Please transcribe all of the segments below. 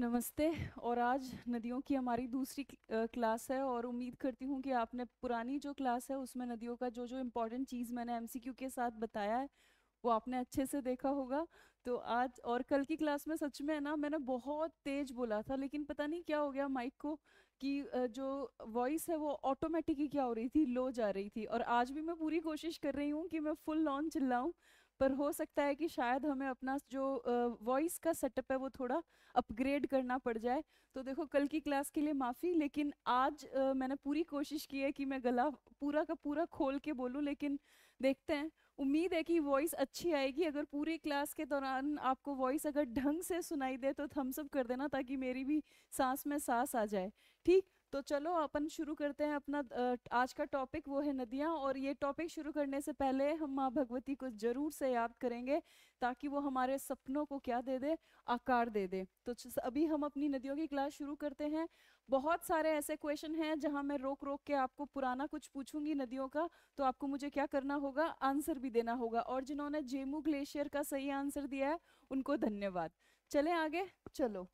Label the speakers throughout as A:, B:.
A: नमस्ते और आज नदियों की हमारी दूसरी क्लास है और उम्मीद करती हूँ कि आपने पुरानी जो क्लास है उसमें नदियों का जो जो इम्पोर्टेंट चीज़ मैंने एमसीक्यू के साथ बताया है वो आपने अच्छे से देखा होगा तो आज और कल की क्लास में सच में है ना मैंने बहुत तेज बोला था लेकिन पता नहीं क्या हो गया माइक को कि जो वॉइस है वो ऑटोमेटिक ही क्या हो रही थी लो जा रही थी और आज भी मैं पूरी कोशिश कर रही हूँ कि मैं फुल लॉन्च लाऊँ पर हो सकता है कि शायद हमें अपना जो वॉइस का सेटअप है वो थोड़ा अपग्रेड करना पड़ जाए तो देखो कल की क्लास के लिए माफ़ी लेकिन आज आ, मैंने पूरी कोशिश की है कि मैं गला पूरा का पूरा खोल के बोलूँ लेकिन देखते हैं उम्मीद है कि वॉइस अच्छी आएगी अगर पूरी क्लास के दौरान आपको वॉइस अगर ढंग से सुनाई दे तो थम्सअप कर देना ताकि मेरी भी सांस में सांस आ जाए ठीक तो चलो अपन शुरू करते हैं अपना आज का टॉपिक वो है नदियाँ और ये टॉपिक शुरू करने से पहले हम माँ भगवती को ज़रूर से याद करेंगे ताकि वो हमारे सपनों को क्या दे दे आकार दे दे तो अभी हम अपनी नदियों की क्लास शुरू करते हैं बहुत सारे ऐसे क्वेश्चन हैं जहाँ मैं रोक रोक के आपको पुराना कुछ पूछूंगी नदियों का तो आपको मुझे क्या करना होगा आंसर भी देना होगा और जिन्होंने जेमू ग्लेशियर का सही आंसर दिया है उनको धन्यवाद चले आगे चलो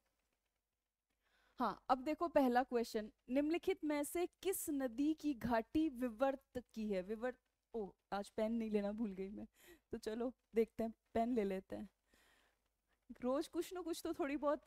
A: हाँ अब देखो पहला क्वेश्चन निम्नलिखित में से किस नदी की घाटी विवर्त की है विवर्त ओ आज पेन नहीं लेना भूल गई मैं तो चलो देखते हैं पेन ले लेते हैं रोज कुछ ना कुछ तो थोड़ी बहुत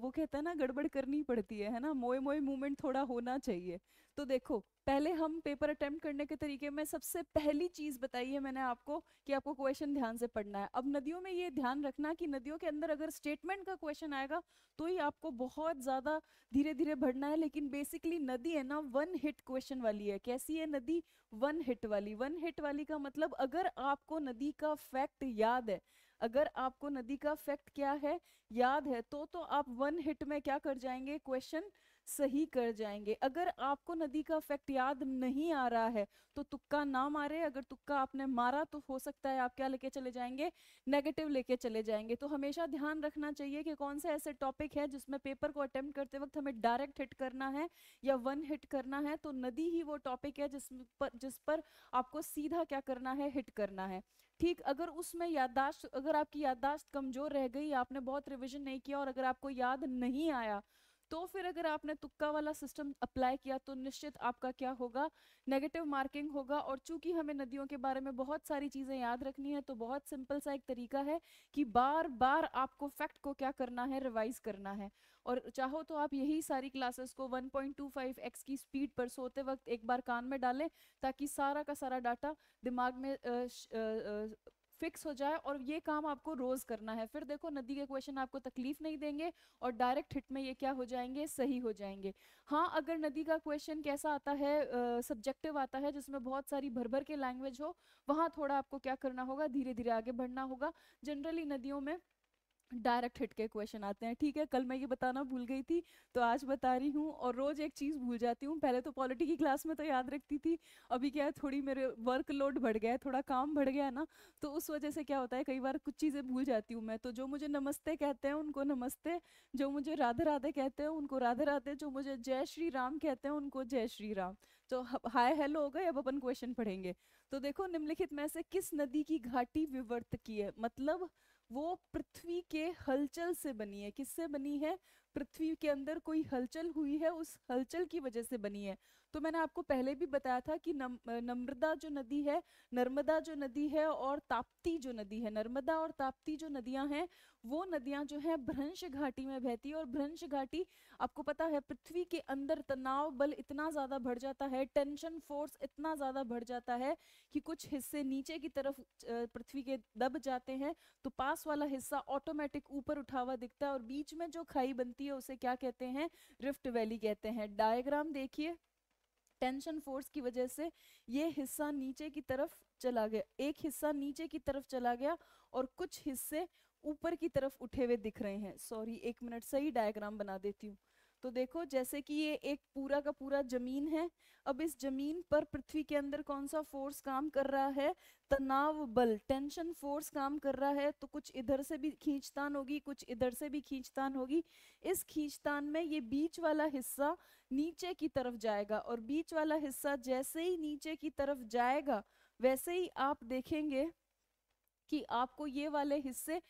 A: वो कहता है ना गड़बड़ करनी पड़ती है है ना मोए मोए मूवमेंट थोड़ा होना चाहिए तो देखो पहले हम पेपर अटेम्प्ट करने के तरीके में सबसे पहली चीज बताई है मैंने आपको कि आपको क्वेश्चन ध्यान से पढ़ना है अब नदियों में ये ध्यान रखना कि नदियों के अंदर अगर स्टेटमेंट का क्वेश्चन आएगा तो ही आपको बहुत ज्यादा धीरे धीरे बढ़ना है लेकिन बेसिकली नदी है ना वन हिट क्वेश्चन वाली है कैसी है नदी वन हिट वाली वन हिट वाली का मतलब अगर आपको नदी का फैक्ट याद है अगर आपको नदी का फैक्ट क्या है याद है तो तो आप वन हिट में क्या कर जाएंगे क्वेश्चन सही कर जाएंगे अगर आपको नदी का फैक्ट याद नहीं आ रहा है तो तुक्का ना मारे अगर तुक्का आपने मारा तो हो सकता है आप क्या लेके चले जाएंगे नेगेटिव लेके चले जाएंगे तो हमेशा ध्यान रखना चाहिए कि कौन से ऐसे टॉपिक है जिसमें पेपर को अटेम्प्ट करते वक्त हमें डायरेक्ट हिट करना है या वन हिट करना है तो नदी ही वो टॉपिक है जिस पर जिस पर आपको सीधा क्या करना है हिट करना है ठीक अगर उसमें याददाश्त अगर आपकी याददाश्त कमजोर रह गई आपने बहुत रिविजन नहीं किया और अगर आपको याद नहीं आया तो फिर अगर आपने तुक्का वाला सिस्टम अप्लाई किया तो निश्चित आपका क्या होगा नेगेटिव मार्किंग होगा और चूंकि हमें नदियों के बारे में बहुत सारी चीज़ें याद रखनी है तो बहुत सिंपल सा एक तरीका है कि बार बार आपको फैक्ट को क्या करना है रिवाइज करना है और चाहो तो आप यही सारी क्लासेस को 1.25x की स्पीड पर सोते वक्त एक बार कान में डालें ताकि सारा का सारा डाटा दिमाग में आ, श, आ, आ, फिक्स हो जाए और ये काम आपको रोज करना है फिर देखो नदी के क्वेश्चन आपको तकलीफ नहीं देंगे और डायरेक्ट हिट में ये क्या हो जाएंगे सही हो जाएंगे हाँ अगर नदी का क्वेश्चन कैसा आता है सब्जेक्टिव आता है जिसमें बहुत सारी भर भर के लैंग्वेज हो वहाँ थोड़ा आपको क्या करना होगा धीरे धीरे आगे बढ़ना होगा जनरली नदियों में डायरेक्ट हिट के क्वेश्चन आते हैं ठीक है कल मैं ये बताना भूल गई थी तो आज बता रही हूँ और रोज़ एक चीज़ भूल जाती हूँ पहले तो पॉलिटी की क्लास में तो याद रखती थी अभी क्या है थोड़ी मेरे वर्कलोड बढ़ गया है थोड़ा काम बढ़ गया है ना तो उस वजह से क्या होता है कई बार कुछ चीज़ें भूल जाती हूँ मैं तो जो मुझे नमस्ते कहते हैं उनको नमस्ते जो मुझे राधे राधे कहते हैं उनको राधे राधे जो मुझे जय श्री राम कहते हैं उनको जय श्री राम तो हाय हेलो हो गए अब अपन क्वेश्चन पढ़ेंगे तो देखो निम्नलिखित में से किस नदी की घाटी विवर्त की है मतलब वो पृथ्वी के हलचल से बनी है किससे बनी है पृथ्वी के अंदर कोई हलचल हुई है उस हलचल की वजह से बनी है तो मैंने आपको पहले भी बताया था कि नम्रदा जो नदी है नर्मदा जो नदी है और ताप्ती जो नदी है नर्मदा और ताप्ती जो नदियां हैं वो नदियां जो हैं भ्रंश घाटी में बहती है और भ्रंश घाटी आपको पता है पृथ्वी के अंदर तनाव बल इतना ज्यादा बढ़ जाता है टेंशन फोर्स इतना ज्यादा बढ़ जाता है कि कुछ हिस्से नीचे की तरफ पृथ्वी के दब जाते हैं तो पास वाला हिस्सा ऑटोमेटिक ऊपर उठा हुआ दिखता है और बीच में जो खाई बनती है उसे क्या कहते हैं रिफ्ट वैली कहते हैं डायग्राम देखिए टेंशन फोर्स की वजह से ये हिस्सा नीचे की तरफ चला गया एक हिस्सा नीचे की तरफ चला गया और कुछ हिस्से ऊपर की तरफ उठे हुए दिख रहे हैं सॉरी एक मिनट सही डायग्राम बना देती हूँ तो देखो जैसे कि ये एक पूरा का पूरा जमीन है अब इस जमीन पर पृथ्वी के अंदर कौन सा फोर्स काम कर रहा है तनाव बल टेंशन फोर्स काम कर रहा है तो कुछ इधर से भी खींचतान होगी कुछ इधर से भी खींचतान होगी इस खींचतान में ये बीच वाला हिस्सा नीचे की तरफ जाएगा और बीच वाला हिस्सा जैसे ही नीचे की तरफ जाएगा वैसे ही आप देखेंगे कि आपको ये वाले हिस्से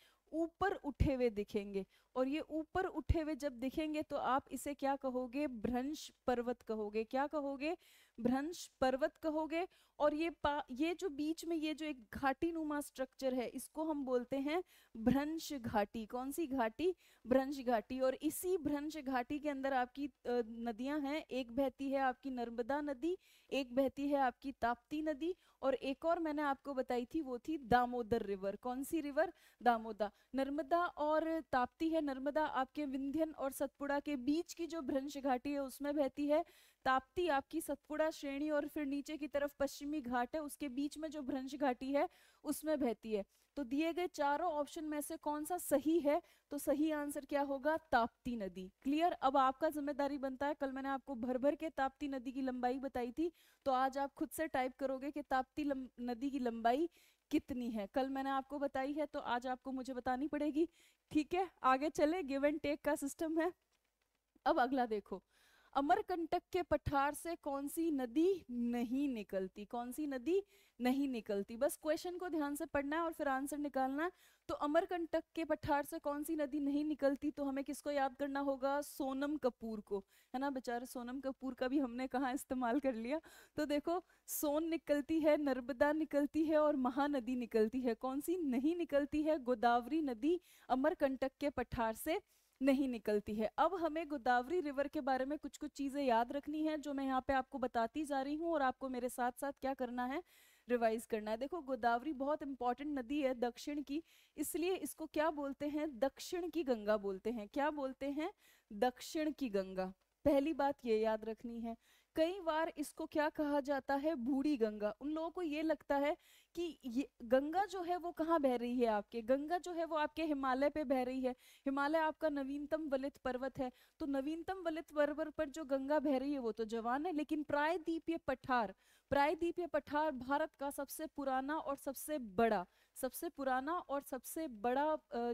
A: ऊपर उठे हुए दिखेंगे और ये ऊपर उठे हुए जब दिखेंगे तो आप इसे क्या कहोगे भ्रंश पर्वत कहोगे क्या कहोगे भ्रंश पर्वत कहोगे और ये पा ये जो बीच में ये जो एक घाटी नुमा स्ट्रक्चर है इसको हम बोलते हैं भ्रंश घाटी कौन सी घाटी भ्रंश घाटी और इसी भ्रंश घाटी के अंदर आपकी नदियां हैं एक बहती है आपकी नर्मदा नदी एक बहती है आपकी ताप्ती नदी और एक और मैंने आपको बताई थी वो थी दामोदर रिवर कौन सी रिवर दामोदा नर्मदा और ताप्ती है नर्मदा आपके विंध्यन और सतपुड़ा के बीच की जो भ्रंश घाटी है उसमें बहती है ताप्ती आपकी सतपुड़ा श्रेणी और फिर नीचे की तरफ पश्चिमी घाट है उसके बीच में जो भ्रंश घाटी है उसमें बहती है तो दिए गए चारों ऑप्शन में से कौन सा सही है तो सही आंसर क्या होगा ताप्ती नदी क्लियर अब आपका जिम्मेदारी बनता है कल मैंने आपको भर भर के ताप्ती नदी की लंबाई बताई थी तो आज आप खुद से टाइप करोगे कि ताप्ती नदी की लंबाई कितनी है कल मैंने आपको बताई है तो आज आपको मुझे बतानी पड़ेगी ठीक है आगे चले गिव एंड टेक का सिस्टम है अब अगला देखो अमरकंटक के पठार से कौन सी नदी नहीं निकलती कौन सी नदी नहीं निकलती बस क्वेश्चन को ध्यान से पढ़ना और फिर आंसर निकालना तो अमरकंटक के पठार से कौन सी नदी नहीं निकलती तो हमें किसको याद करना होगा सोनम कपूर को है ना बेचारे सोनम कपूर का भी हमने कहा इस्तेमाल कर लिया तो देखो सोन निकलती है नर्मदा निकलती है और महानदी निकलती है कौन सी नहीं निकलती है गोदावरी नदी अमरकंटक के पठार से नहीं निकलती है अब हमें गोदावरी रिवर के बारे में कुछ कुछ चीज़ें याद रखनी है जो मैं यहाँ पे आपको बताती जा रही हूँ और आपको मेरे साथ साथ क्या करना है रिवाइज करना है देखो गोदावरी बहुत इंपॉर्टेंट नदी है दक्षिण की इसलिए इसको क्या बोलते हैं दक्षिण की गंगा बोलते हैं क्या बोलते हैं दक्षिण की गंगा पहली बात ये याद रखनी है कई बार इसको क्या कहा जाता है बूढ़ी गंगा उन लोगों को ये लगता है कि ये गंगा जो है वो कहाँ बह रही है आपके गंगा जो है वो आपके हिमालय पे बह रही है हिमालय आपका नवीनतम वलित पर्वत है तो नवीनतम वलित पर्वत पर जो गंगा बह रही है वो तो जवान है लेकिन प्रायद्वीपीय पठार प्रायद्वीपीय पठार भारत का सबसे पुराना और सबसे बड़ा सबसे पुराना और सबसे बड़ा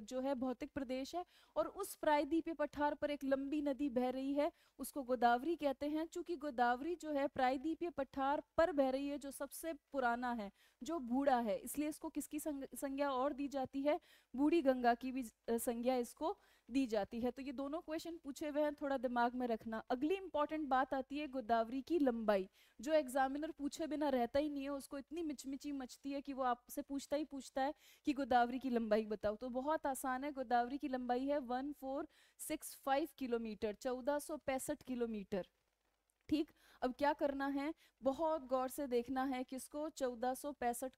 A: जो है भौतिक प्रदेश है और उस प्रायद्वीपीय पठार पर एक लंबी नदी बह रही है उसको गोदावरी कहते हैं चूंकि गोदावरी जो है प्रायद्वीपीय पठार पर बह रही है जो सबसे पुराना है जो बूढ़ा है इसलिए इसको किसकी संज्ञा और दी जाती है बूढ़ी गंगा की भी संज्ञा इसको दी जाती है तो ये दोनों क्वेश्चन पूछे हुए हैं थोड़ा दिमाग में रखना अगली इंपॉर्टेंट बात आती है गोदावरी की लंबाई जो एग्जामिनर पूछे बिना रहता ही नहीं है उसको इतनी मिचमिची मचती है कि वो आपसे पूछता ही पूछता पूछता है कि गोदावरी की लंबाई बताओ तो बहुत आसान है गोदावरी की लंबाई है one four six five kilometre चौदह सौ पैंसठ किलोमीटर ठीक अब क्या करना है बहुत गौर से देखना है किसको चौदह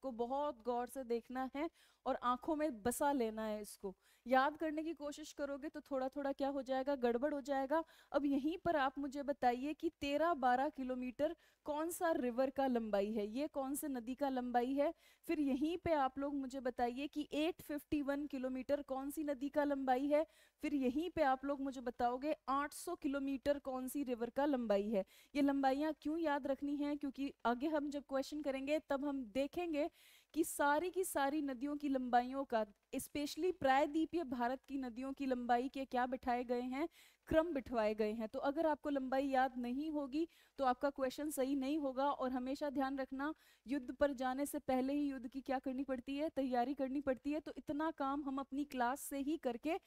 A: को बहुत गौर से देखना है और आंखों में बसा लेना है इसको याद करने की कोशिश करोगे तो थोड़ा थोड़ा क्या हो जाएगा गड़बड़ हो जाएगा अब यहीं पर आप मुझे बताइए कि तेरह बारह किलोमीटर कौन सा रिवर का लंबाई है ये कौन से नदी का लंबाई है फिर यहीं पे आप लोग मुझे बताइए कि 851 किलोमीटर कौन सी नदी का लंबाई है फिर यहीं पे आप लोग मुझे बताओगे 800 किलोमीटर कौन सी रिवर का लंबाई है ये लंबाइयाँ क्यों याद रखनी है क्योंकि आगे हम जब क्वेश्चन करेंगे तब हम देखेंगे कि सारी की सारी नदियों की लंबाइयों का स्पेशली प्रायद्वीपीय भारत की नदियों की लंबाई के क्या बिठाए गए हैं क्रम बिठवाए गए हैं तो अगर आपको लंबाई याद नहीं होगी तो आपका क्वेश्चन सही नहीं होगा और हमेशा ध्यान रखना युद्ध पर जाने से पहले ही युद्ध की क्या करनी पड़ती है तैयारी करनी पड़ती है तो इतना काम हम अपनी क्लास से ही करके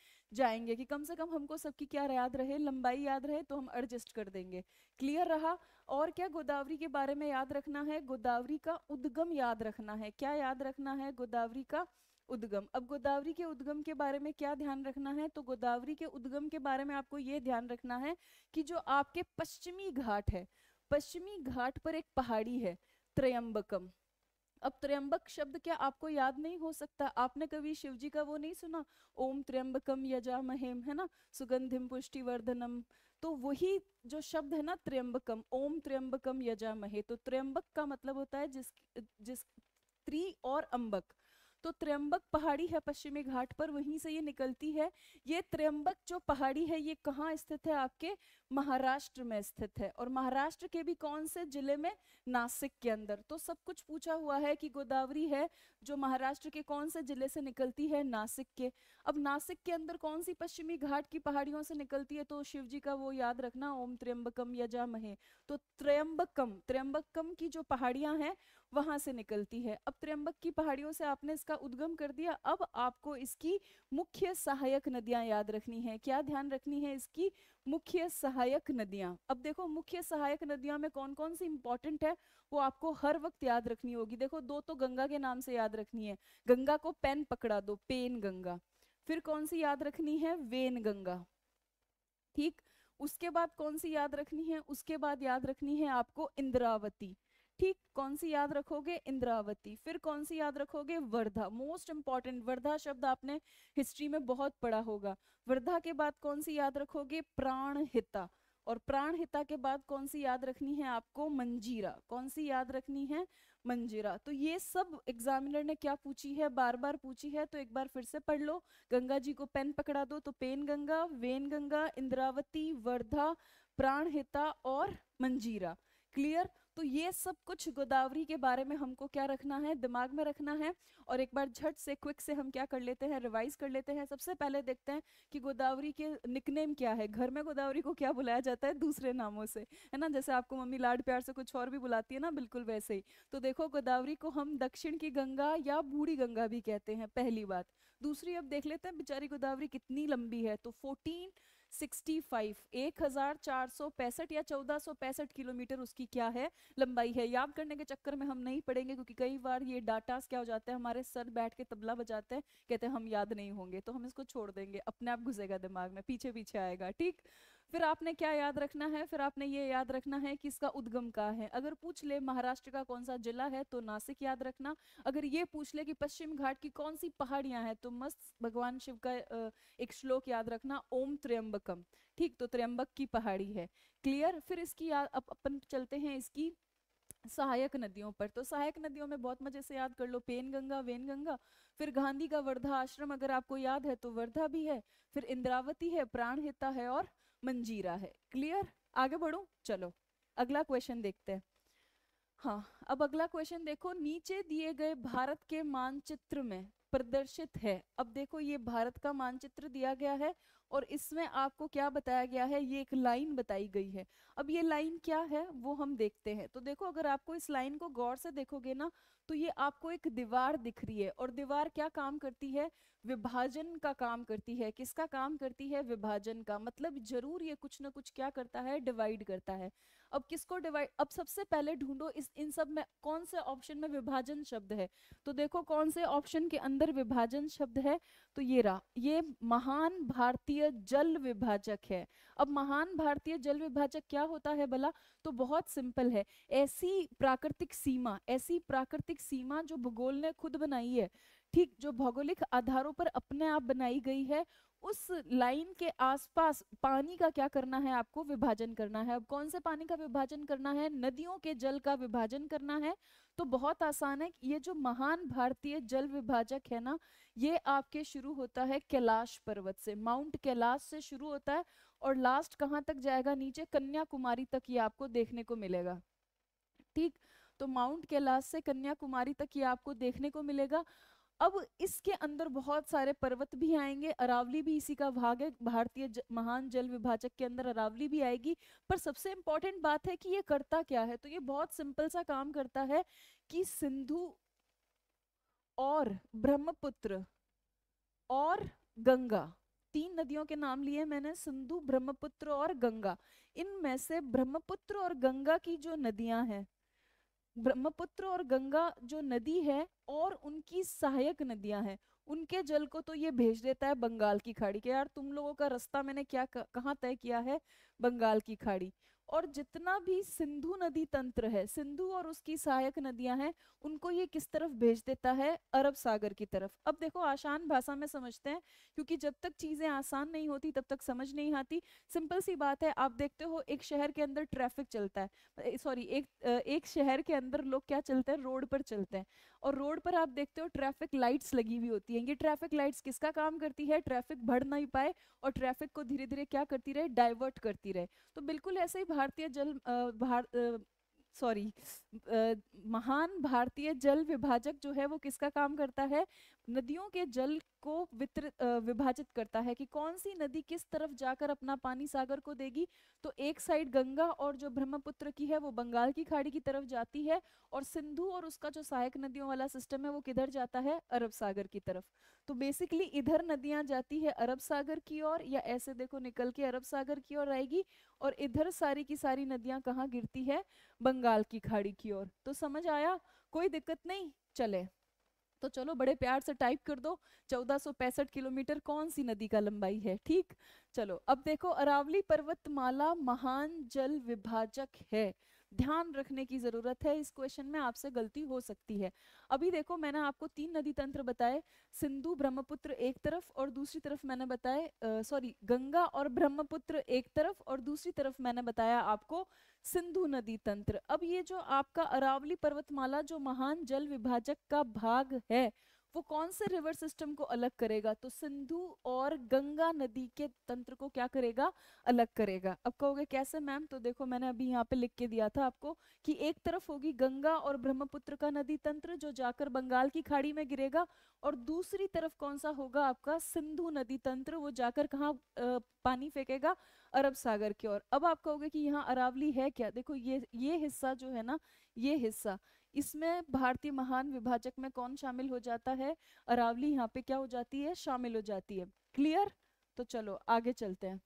A: जाएंगे कि कम से कम हमको सबकी क्या याद रहे लंबाई याद रहे तो हम एडजस्ट कर देंगे क्लियर रहा और क्या गोदावरी के बारे में याद रखना है गोदावरी का उद्गम याद रखना है क्या याद रखना है गोदावरी का उद्गम अब गोदावरी के उद्गम के बारे में क्या ध्यान रखना है तो गोदावरी के उद्गम के बारे में आपको ये ध्यान रखना है कि जो आपके पश्चिमी घाट है पश्चिमी घाट पर एक पहाड़ी है त्रयंबकम अब त्रयंबक शब्द क्या आपको याद नहीं हो सकता आपने कभी शिवजी का वो नहीं सुना ओम त्रयंबकम यजा महेम है ना सुगंधिम पुष्टिवर्धनम तो वही जो शब्द है ना त्र्यंबकम ओम त्र्यंबकम महे तो त्र्यंबक का मतलब होता है जिस जिस त्रि और अंबक तो त्र्यंबक पहाड़ी है पश्चिमी घाट पर वहीं से ये निकलती है ये त्र्यंबक जो पहाड़ी है ये कहाँ स्थित है आपके महाराष्ट्र में स्थित है और महाराष्ट्र के भी कौन से जिले में नासिक के अंदर तो सब कुछ पूछा हुआ है कि गोदावरी है जो महाराष्ट्र के कौन से जिले से निकलती है नासिक के अब नासिक के अंदर कौन सी पश्चिमी घाट की पहाड़ियों से निकलती है तो शिव जी का वो याद रखना ओम त्र्यंबकम यजा महे तो त्र्यंबकम त्र्यंबकम की जो पहाड़ियां हैं वहां से निकलती है अब त्र्यंबक की पहाड़ियों से आपने इसका उद्गम कर दिया अब आपको इसकी मुख्य सहायक नदियां याद रखनी है क्या ध्यान रखनी है इसकी मुख्य सहायक नदियां अब देखो मुख्य सहायक नदियां में कौन कौन सी इंपॉर्टेंट है वो आपको हर वक्त याद रखनी होगी देखो दो तो गंगा के नाम से याद रखनी है गंगा को पेन पकड़ा दो पेन गंगा फिर कौन सी याद रखनी है वेन गंगा ठीक उसके बाद कौन सी याद रखनी है उसके बाद याद रखनी है आपको इंद्रावती ठीक कौन सी याद रखोगे इंद्रावती फिर कौन सी याद रखोगे वर्धा मोस्ट इंपॉर्टेंट वर्धा शब्द आपने हिस्ट्री में बहुत पढ़ा होगा वर्धा के बाद कौन सी याद रखोगे प्राणहिता और प्राणहिता के बाद कौन सी याद रखनी है आपको मंजीरा कौन सी याद रखनी है मंजीरा तो ये सब एग्जामिनर ने क्या पूछी है बार बार पूछी है तो एक बार फिर से पढ़ लो गंगा जी को पेन पकड़ा दो तो पेन गंगा वेन गंगा इंद्रावती वर्धा प्राणहिता और मंजीरा क्लियर तो ये सब कुछ गोदावरी के बारे में हमको क्या रखना है दिमाग में रखना है और एक बार झट से क्विक से हम क्या कर लेते हैं रिवाइज कर लेते हैं सबसे पहले देखते हैं कि गोदावरी के निकनेम क्या है घर में गोदावरी को क्या बुलाया जाता है दूसरे नामों से है ना जैसे आपको मम्मी लाड प्यार से कुछ और भी बुलाती है ना बिल्कुल वैसे ही तो देखो गोदावरी को हम दक्षिण की गंगा या बूढ़ी गंगा भी कहते हैं पहली बात दूसरी अब देख लेते हैं बेचारी गोदावरी कितनी लंबी है तो फोर्टीन 1465 या 1465 किलोमीटर उसकी क्या है लंबाई है याद करने के चक्कर में हम नहीं पढ़ेंगे क्योंकि कई बार ये डाटा क्या हो जाते हैं हमारे सर बैठ के तबला बजाते हैं कहते हैं हम याद नहीं होंगे तो हम इसको छोड़ देंगे अपने आप घुसेगा दिमाग में पीछे पीछे आएगा ठीक फिर आपने क्या याद रखना है फिर आपने ये याद रखना है कि इसका उद्गम कहाँ है अगर पूछ ले महाराष्ट्र का कौन सा जिला है तो नासिक याद रखना अगर ये पूछ ले कि पश्चिम घाट की कौन सी पहाड़ियां हैं तो मस्त भगवान शिव का एक श्लोक याद रखना ओम त्र्यंबकम ठीक तो त्र्यंबक की पहाड़ी है क्लियर फिर इसकी याद अपन चलते हैं इसकी सहायक नदियों पर तो सहायक नदियों में बहुत मजे से याद कर लो पेन गंगा वेन गंगा फिर गांधी का वर्धा आश्रम अगर आपको याद है तो वर्धा भी है फिर इंद्रावती है प्राणहिता है और मंजीरा है क्लियर आगे बढ़ू चलो अगला क्वेश्चन देखते हैं हाँ अब अगला क्वेश्चन देखो नीचे दिए गए भारत के मानचित्र में प्रदर्शित है अब देखो ये भारत का मानचित्र दिया गया है और इसमें आपको क्या बताया गया है ये एक लाइन बताई गई है अब ये लाइन क्या है वो हम देखते हैं तो देखो अगर आपको इस लाइन को गौर से देखोगे ना तो ये आपको एक दीवार दिख रही है और दीवार क्या काम करती है विभाजन का काम करती है किसका काम करती है विभाजन का मतलब जरूर ये कुछ ना कुछ क्या करता है डिवाइड करता है अब किसको डिवाइड अब सबसे पहले ढूंढो इस इन सब में कौन से ऑप्शन में विभाजन शब्द है तो देखो कौन से ऑप्शन के अंदर विभाजन शब्द है तो ये रहा ये महान भारतीय जल विभाजक है अब महान भारतीय जल विभाजक क्या होता है भला तो बहुत सिंपल है ऐसी प्राकृतिक सीमा ऐसी प्राकृतिक भौगोलिक सीमा जो भूगोल ने खुद बनाई है ठीक जो भौगोलिक आधारों पर अपने आप बनाई गई है उस लाइन के आसपास पानी का क्या करना है आपको विभाजन करना है अब कौन से पानी का विभाजन करना है नदियों के जल का विभाजन करना है तो बहुत आसान है ये जो महान भारतीय जल विभाजक है ना ये आपके शुरू होता है कैलाश पर्वत से माउंट कैलाश से शुरू होता है और लास्ट कहाँ तक जाएगा नीचे कन्याकुमारी तक ये आपको देखने को मिलेगा ठीक तो माउंट कैलाश से कन्याकुमारी तक ये आपको देखने को मिलेगा अब इसके अंदर बहुत सारे पर्वत भी आएंगे अरावली भी इसी का भाग है भारतीय महान जल विभाजक के अंदर अरावली भी आएगी पर सबसे इम्पोर्टेंट बात है कि ये करता क्या है तो ये बहुत सिंपल सा काम करता है कि सिंधु और ब्रह्मपुत्र और गंगा तीन नदियों के नाम लिए मैंने सिंधु ब्रह्मपुत्र और गंगा इनमें से ब्रह्मपुत्र और गंगा की जो नदियां हैं ब्रह्मपुत्र और गंगा जो नदी है और उनकी सहायक नदियां हैं उनके जल को तो ये भेज देता है बंगाल की खाड़ी के यार तुम लोगों का रास्ता मैंने क्या कहाँ तय किया है बंगाल की खाड़ी और जितना भी सिंधु नदी तंत्र है सिंधु और उसकी सहायक नदियां हैं उनको ये किस तरफ भेज देता है अरब सागर की तरफ अब देखो आसान भाषा में समझते हैं क्योंकि जब तक चीजें आसान नहीं होती तब तक समझ नहीं आती सिंपल सी बात है आप देखते हो एक शहर के अंदर ट्रैफिक चलता है सॉरी एक एक शहर के अंदर लोग क्या चलते हैं रोड पर चलते हैं और रोड पर आप देखते हो ट्रैफिक लाइट्स लगी हुई होती हैं ये ट्रैफिक लाइट्स किसका काम करती है ट्रैफिक बढ़ नहीं पाए और ट्रैफिक को धीरे धीरे क्या करती रहे डाइवर्ट करती रहे तो बिल्कुल ऐसे ही भारतीय जल भारत सॉरी महान भारतीय जल विभाजक जो है वो किसका काम करता है नदियों के जल को वितर विभाजित करता है कि कौन सी नदी किस तरफ जाकर अपना पानी सागर को देगी तो एक साइड गंगा और जो ब्रह्मपुत्र की है वो बंगाल की खाड़ी की तरफ जाती है और सिंधु और उसका जो सहायक नदियों वाला सिस्टम है वो किधर जाता है अरब सागर की तरफ तो बेसिकली इधर नदियां जाती है अरब सागर की ओर या ऐसे देखो निकल के अरब सागर की ओर आएगी और इधर सारी की सारी नदियां कहाँ गिरती है बंगाल की खाड़ी की ओर तो समझ आया कोई दिक्कत नहीं चले तो चलो बड़े प्यार से टाइप कर दो चौदह किलोमीटर कौन सी नदी का लंबाई है ठीक चलो अब देखो अरावली पर्वतमाला महान जल विभाजक है ध्यान रखने की ज़रूरत है इस क्वेश्चन में आपसे गलती हो सकती है अभी देखो मैंने आपको तीन नदी तंत्र बताए सिंधु ब्रह्मपुत्र एक तरफ और दूसरी तरफ मैंने बताए सॉरी गंगा और ब्रह्मपुत्र एक तरफ और दूसरी तरफ मैंने बताया आपको सिंधु नदी तंत्र अब ये जो आपका अरावली पर्वतमाला जो महान जल विभाजक का भाग है वो कौन से रिवर सिस्टम को अलग करेगा तो सिंधु और गंगा नदी के तंत्र को क्या करेगा अलग करेगा अब कहोगे कैसे मैम तो देखो मैंने अभी यहाँ पे लिख के दिया था आपको कि एक तरफ होगी गंगा और ब्रह्मपुत्र का नदी तंत्र जो जाकर बंगाल की खाड़ी में गिरेगा और दूसरी तरफ कौन सा होगा आपका सिंधु नदी तंत्र वो जाकर कहाँ पानी फेंकेगा अरब सागर की ओर अब आप कहोगे कि यहाँ अरावली है क्या देखो ये ये हिस्सा जो है ना ये हिस्सा इसमें भारतीय महान विभाजक में कौन शामिल हो जाता है अरावली यहाँ पे क्या हो जाती है शामिल हो जाती है क्लियर तो चलो आगे चलते हैं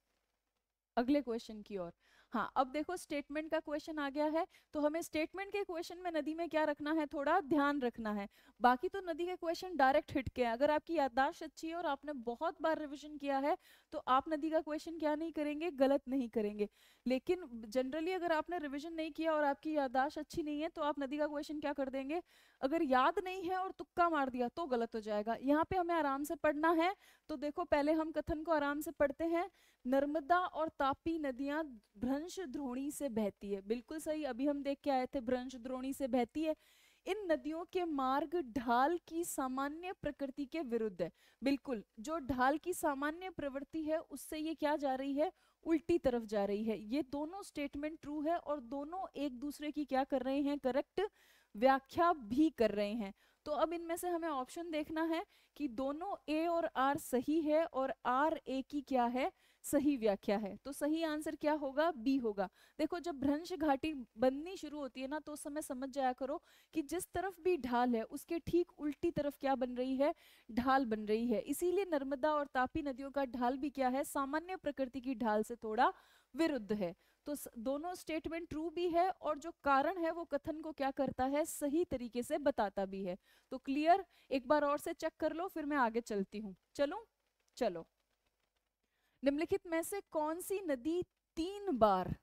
A: अगले क्वेश्चन की ओर हाँ अब देखो स्टेटमेंट का क्वेश्चन आ गया है तो हमें स्टेटमेंट के क्वेश्चन में नदी में क्या रखना है थोड़ा ध्यान रखना है बाकी तो नदी के क्वेश्चन डायरेक्ट हिट के हैं अगर आपकी याददाश्त अच्छी है और आपने बहुत बार रिविजन किया है तो आप नदी का क्वेश्चन क्या नहीं करेंगे गलत नहीं करेंगे लेकिन जनरली अगर आपने रिविजन नहीं किया और आपकी याददाश्त अच्छी नहीं है तो आप नदी का क्वेश्चन क्या कर देंगे अगर याद नहीं है और तुक्का मार दिया तो गलत हो जाएगा यहाँ पे हमें आराम से पढ़ना है तो देखो पहले हम कथन को आराम से पढ़ते हैं नर्मदा और तापी नदियां भ्रंश द्रोणी से बहती है बिल्कुल सही अभी हम देख के आए थे भ्रंश द्रोणी से बहती है इन नदियों के मार्ग ढाल की सामान्य प्रकृति के विरुद्ध है बिल्कुल जो ढाल की सामान्य प्रवृत्ति है उससे ये क्या जा रही है उल्टी तरफ जा रही है ये दोनों स्टेटमेंट ट्रू है और दोनों एक दूसरे की क्या कर रहे हैं करेक्ट व्याख्या भी कर रहे हैं तो अब इनमें से हमें ऑप्शन देखना है कि दोनों ए और आर सही है और आर ए की क्या है सही व्याख्या है तो सही आंसर क्या होगा बी होगा देखो जब भ्रंश घाटी बननी शुरू होती है ना तो उस समय समझ जाया करो कि जिस तरफ भी ढाल है उसके ठीक उल्टी तरफ क्या बन रही है ढाल बन रही है इसीलिए नर्मदा और तापी नदियों का ढाल भी क्या है सामान्य प्रकृति की ढाल से थोड़ा विरुद्ध है तो दोनों स्टेटमेंट ट्रू भी है और जो कारण है वो कथन को क्या करता है सही तरीके से बताता भी है तो क्लियर एक बार और से चेक कर लो फिर मैं आगे चलती हूँ चलो चलो निम्नलिखित में से कौन सी नदी तीन बार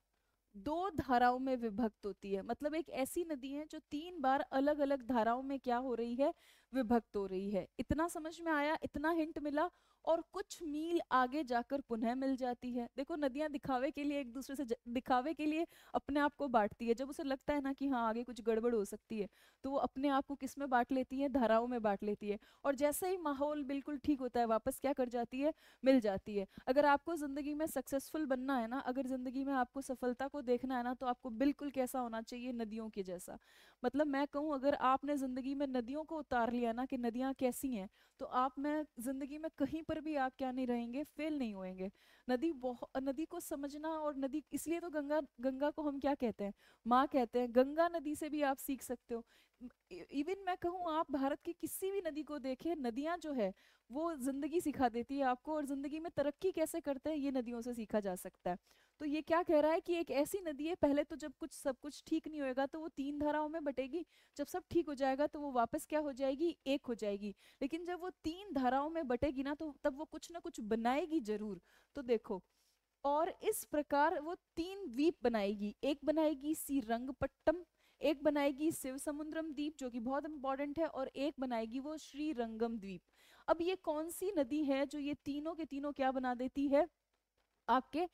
A: दो धाराओं में विभक्त होती है मतलब एक ऐसी नदी है जो तीन बार अलग अलग धाराओं में क्या हो रही है विभक्त हो रही है इतना समझ में आया इतना हिंट मिला और कुछ मील आगे जाकर पुनः मिल जाती है देखो नदियां दिखावे के लिए एक दूसरे से दिखावे के लिए अपने आप को बांटती है जब उसे लगता है ना कि हाँ आगे कुछ गड़बड़ हो सकती है तो वो अपने आप को किस में बांट लेती है धाराओं में बांट लेती है और जैसे ही माहौल बिल्कुल ठीक होता है वापस क्या कर जाती है मिल जाती है अगर आपको ज़िंदगी में सक्सेसफुल बनना है ना अगर ज़िंदगी में आपको सफलता को देखना है ना तो आपको बिल्कुल कैसा होना चाहिए नदियों के जैसा मतलब मैं कहूँ अगर आपने ज़िंदगी में नदियों को उतार लिया ना कि नदियाँ कैसी हैं तो आप में ज़िंदगी में कहीं पर पर भी आप क्या नहीं रहेंगे फेल नहीं होएंगे नदी नदी को समझना और नदी इसलिए तो गंगा गंगा को हम क्या कहते हैं माँ कहते हैं गंगा नदी से भी आप सीख सकते हो इवन मैं कहूँ आप भारत की किसी भी नदी को देखें नदियाँ जो है वो जिंदगी सिखा देती है आपको और जिंदगी में तरक्की कैसे करते हैं ये नदियों से सीखा जा सकता है तो ये क्या कह रहा है कि एक ऐसी नदी है पहले तो जब कुछ सब कुछ ठीक नहीं होएगा तो वो तीन धाराओं में बटेगी जब सब ठीक हो जाएगा तो वो वापस क्या हो जाएगी एक हो जाएगी लेकिन जब वो तीन धाराओं में बटेगी ना तो तब वो कुछ ना कुछ बनाएगी जरूर तो देखो और इस प्रकार वो तीन द्वीप बनाएगी एक बनाएगी सी रंगपट्टम एक बनाएगी शिव समुद्रम द्वीप जो कि बहुत इंपॉर्टेंट है और एक बनाएगी वो श्री रंगम द्वीप अब ये कौन सी नदी है जो ये तीनों के तीनों क्या बना देती है आपके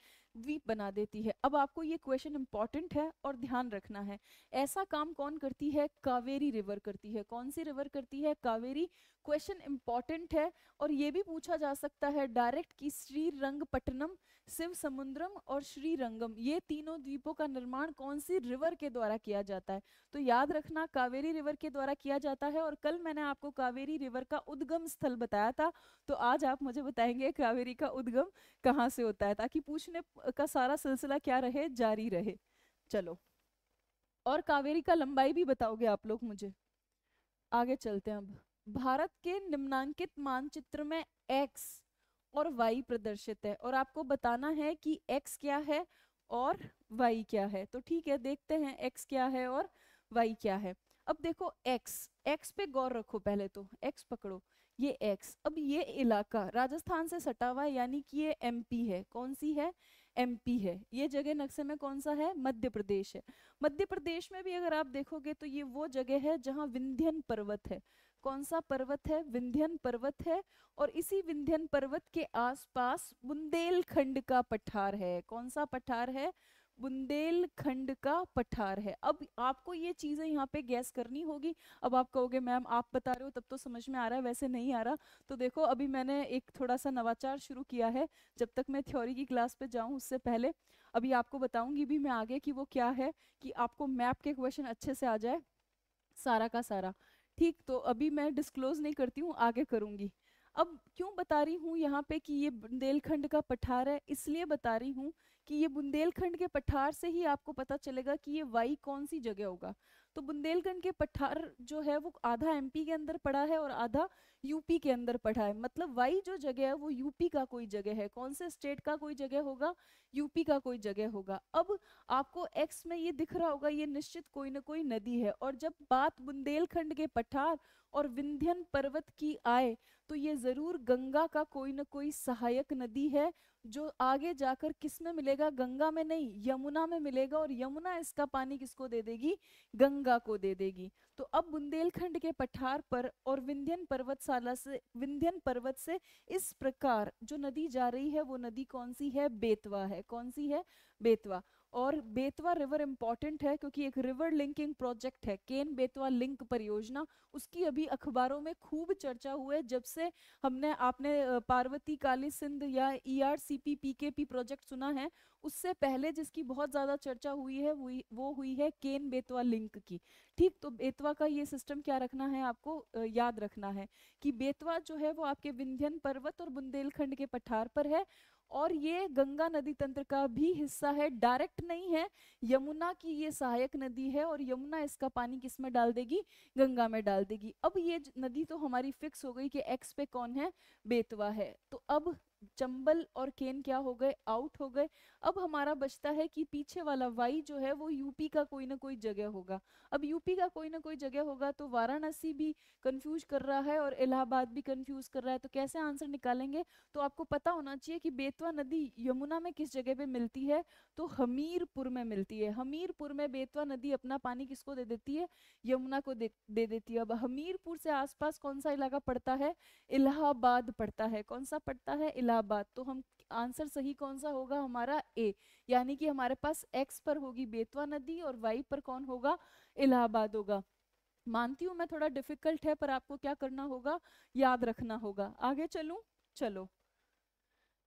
A: वीक बना देती है अब आपको ये क्वेश्चन इंपॉर्टेंट है और ध्यान रखना है ऐसा काम कौन करती है कावेरी रिवर करती है कौन सी रिवर करती है कावेरी क्वेश्चन इंपॉर्टेंट है और ये भी पूछा जा सकता है डायरेक्ट कि श्री रंगपट्टनम शिव समुद्रम और श्री रंगम ये तीनों द्वीपों का निर्माण कौन सी रिवर के द्वारा किया जाता है तो याद रखना कावेरी रिवर के द्वारा किया जाता है और कल मैंने आपको कावेरी रिवर का उद्गम स्थल बताया था तो आज आप मुझे बताएंगे कावेरी का उद्गम कहाँ से होता है ताकि पूछने का सारा सिलसिला क्या रहे जारी रहे चलो और कावेरी का लंबाई भी बताओगे आप लोग मुझे आगे चलते हैं अब भारत के निम्नांकित मानचित्र में एक्स और वाई प्रदर्शित है और आपको बताना है कि एक्स क्या है और वाई क्या है तो ठीक है देखते हैं एक्स क्या है और वाई क्या है अब देखो एक्स एक्स पे गौर रखो पहले तो एक्स पकड़ो ये एक्स अब ये इलाका राजस्थान से सटा हुआ है यानी कि ये एमपी है कौन सी है एमपी है ये जगह नक्शे में कौन सा है मध्य प्रदेश है मध्य प्रदेश में भी अगर आप देखोगे तो ये वो जगह है जहाँ विंध्यन पर्वत है कौन सा पर्वत है विंध्यन पर्वत है और इसी विंध्यन पर्वत के आसपास बुंदेलखंड का पठार है कौन सा पठार है बुंदेलखंड का पठार है अब आपको ये चीज़ें यहाँ पे गैस करनी होगी अब आप कहोगे मैम आप बता रहे हो तब तो समझ में आ रहा है वैसे नहीं आ रहा तो देखो अभी मैंने एक थोड़ा सा नवाचार शुरू किया है जब तक मैं थ्योरी की क्लास पे जाऊँ उससे पहले अभी आपको बताऊंगी भी मैं आगे कि वो क्या है कि आपको मैप के क्वेश्चन अच्छे से आ जाए सारा का सारा ठीक तो अभी मैं डिस्क्लोज नहीं करती हूँ आगे करूंगी अब क्यों बता रही हूँ यहाँ पे कि ये बुंदेलखंड का पठार है इसलिए बता रही हूँ कि ये बुंदेलखंड के पठार से ही आपको पता चलेगा कि ये वाई कौन सी जगह होगा तो बुंदेलखंड के पठार जो है वो आधा एमपी के अंदर पड़ा है और आधा यूपी के अंदर पढ़ा है मतलब वाई जो जगह है वो यूपी का कोई जगह है कौन से स्टेट का कोई जगह होगा यूपी का कोई जगह होगा अब आपको एक्स में ये दिख रहा होगा ये निश्चित कोई ना कोई नदी है और जब बात बुंदेलखंड के पठार और विंध्यन पर्वत की आए तो ये जरूर गंगा का कोई ना कोई सहायक नदी है जो आगे जाकर किस में मिलेगा गंगा में नहीं यमुना में मिलेगा और यमुना इसका पानी किसको दे देगी गंगा को दे देगी तो अब बुंदेलखंड के पठार पर और विंध्यन पर्वतशाला से विंध्यन पर्वत से इस प्रकार जो नदी जा रही है वो नदी कौन सी है बेतवा है कौन सी है बेतवा और बेतवा रिवर इम्पॉर्टेंट है क्योंकि एक रिवर लिंकिंग प्रोजेक्ट है केन बेतवा लिंक परियोजना उसकी अभी अखबारों में खूब चर्चा है जब से हमने आपने पार्वती काली सिंध या E R C P P K P project सुना है उससे पहले जिसकी बहुत ज़्यादा चर्चा हुई है वो हुई है केन बेतवा लिंक की ठीक तो बेतवा का ये सिस्टम क्या रखना है आपको याद रखना है कि बेतवा जो है वो आपके विंध्यन पर्वत और बुंदेलखंड के पठार पर है और ये गंगा नदी तंत्र का भी हिस्सा है डायरेक्ट नहीं है यमुना की ये सहायक नदी है और यमुना इसका पानी किस में डाल देगी गंगा में डाल देगी अब ये नदी तो हमारी फिक्स हो गई कि एक्स पे कौन है बेतवा है तो अब चंबल और केन क्या हो गए आउट हो गए अब हमारा बचता है कि पीछे वाला वाई जो है वो यूपी का कोई ना कोई जगह होगा अब यूपी का कोई ना कोई जगह होगा तो वाराणसी भी कंफ्यूज कर रहा है और इलाहाबाद भी कंफ्यूज कर रहा है तो कैसे आंसर निकालेंगे तो आपको पता होना चाहिए कि बेतवा नदी यमुना में किस जगह पे मिलती है तो हमीरपुर में मिलती है हमीरपुर में बेतवा नदी अपना पानी किसको दे देती है यमुना को दे, दे देती है अब हमीरपुर से आसपास कौन सा इलाका पड़ता है इलाहाबाद पड़ता है कौन सा पड़ता है इलाहा इलाहाबाद तो हम आंसर सही कौन सा होगा हमारा ए यानी कि हमारे पास एक्स पर होगी बेतवा नदी और वाई पर कौन होगा इलाहाबाद होगा मानती हूँ मैं थोड़ा डिफिकल्ट है पर आपको क्या करना होगा याद रखना होगा आगे चलूँ चलो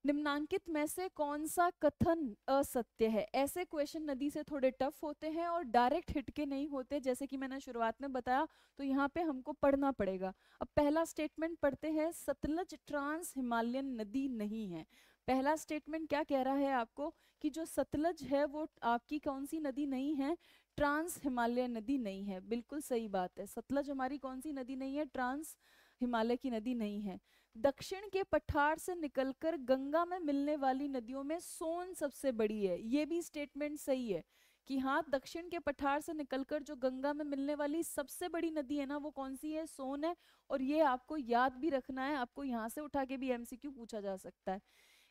A: निम्नांकित में से कौन सा कथन असत्य है ऐसे क्वेश्चन नदी से थोड़े टफ होते हैं और डायरेक्ट हिट के नहीं होते जैसे कि मैंने शुरुआत में बताया तो यहाँ पे हमको पढ़ना पड़ेगा अब पहला स्टेटमेंट पढ़ते हैं सतलज ट्रांस हिमालयन नदी नहीं है पहला स्टेटमेंट क्या कह रहा है आपको कि जो सतलज है वो आपकी कौन सी नदी नहीं है ट्रांस हिमालय नदी नहीं है बिल्कुल सही बात है सतलज हमारी कौन सी नदी नहीं है ट्रांस हिमालय की नदी नहीं है दक्षिण के पठार से निकलकर गंगा में मिलने वाली नदियों में सोन सबसे बड़ी है ये भी स्टेटमेंट सही है कि हाँ दक्षिण के पठार से निकलकर जो गंगा में मिलने वाली सबसे बड़ी नदी है ना वो कौन सी है सोन है और ये आपको याद भी रखना है आपको यहाँ से उठा के भी एमसीक्यू पूछा जा सकता है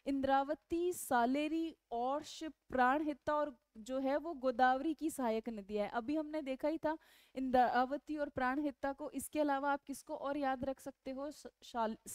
A: इंद्रावती सालेरी और प्राणहिता और जो है वो गोदावरी की सहायक नदी है अभी हमने देखा ही था इंद्रावती और प्राणहिता को इसके अलावा आप किसको और याद रख सकते हो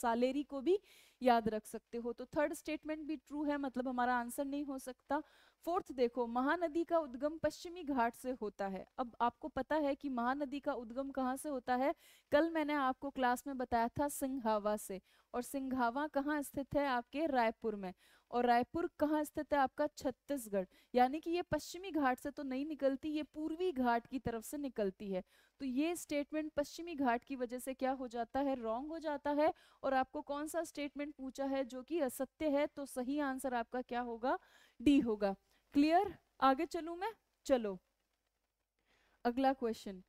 A: सालेरी को भी याद रख सकते हो तो थर्ड स्टेटमेंट भी ट्रू है मतलब हमारा आंसर नहीं हो सकता फोर्थ देखो महानदी का उद्गम पश्चिमी घाट से होता है अब आपको पता है कि महानदी का उद्गम कहाँ से होता है कल मैंने आपको क्लास में बताया था सिंघावा से और सिंघावा कहाँ स्थित है आपके रायपुर में और रायपुर कहाँ स्थित है आपका छत्तीसगढ़ यानी कि ये पश्चिमी घाट से तो नहीं निकलती ये पूर्वी घाट की तरफ से निकलती है तो ये स्टेटमेंट पश्चिमी घाट की वजह से क्या हो जाता है रॉन्ग हो जाता है और आपको कौन सा स्टेटमेंट पूछा है जो कि असत्य है तो सही आंसर आपका क्या होगा डी होगा क्लियर आगे चलू मैं चलो अगला क्वेश्चन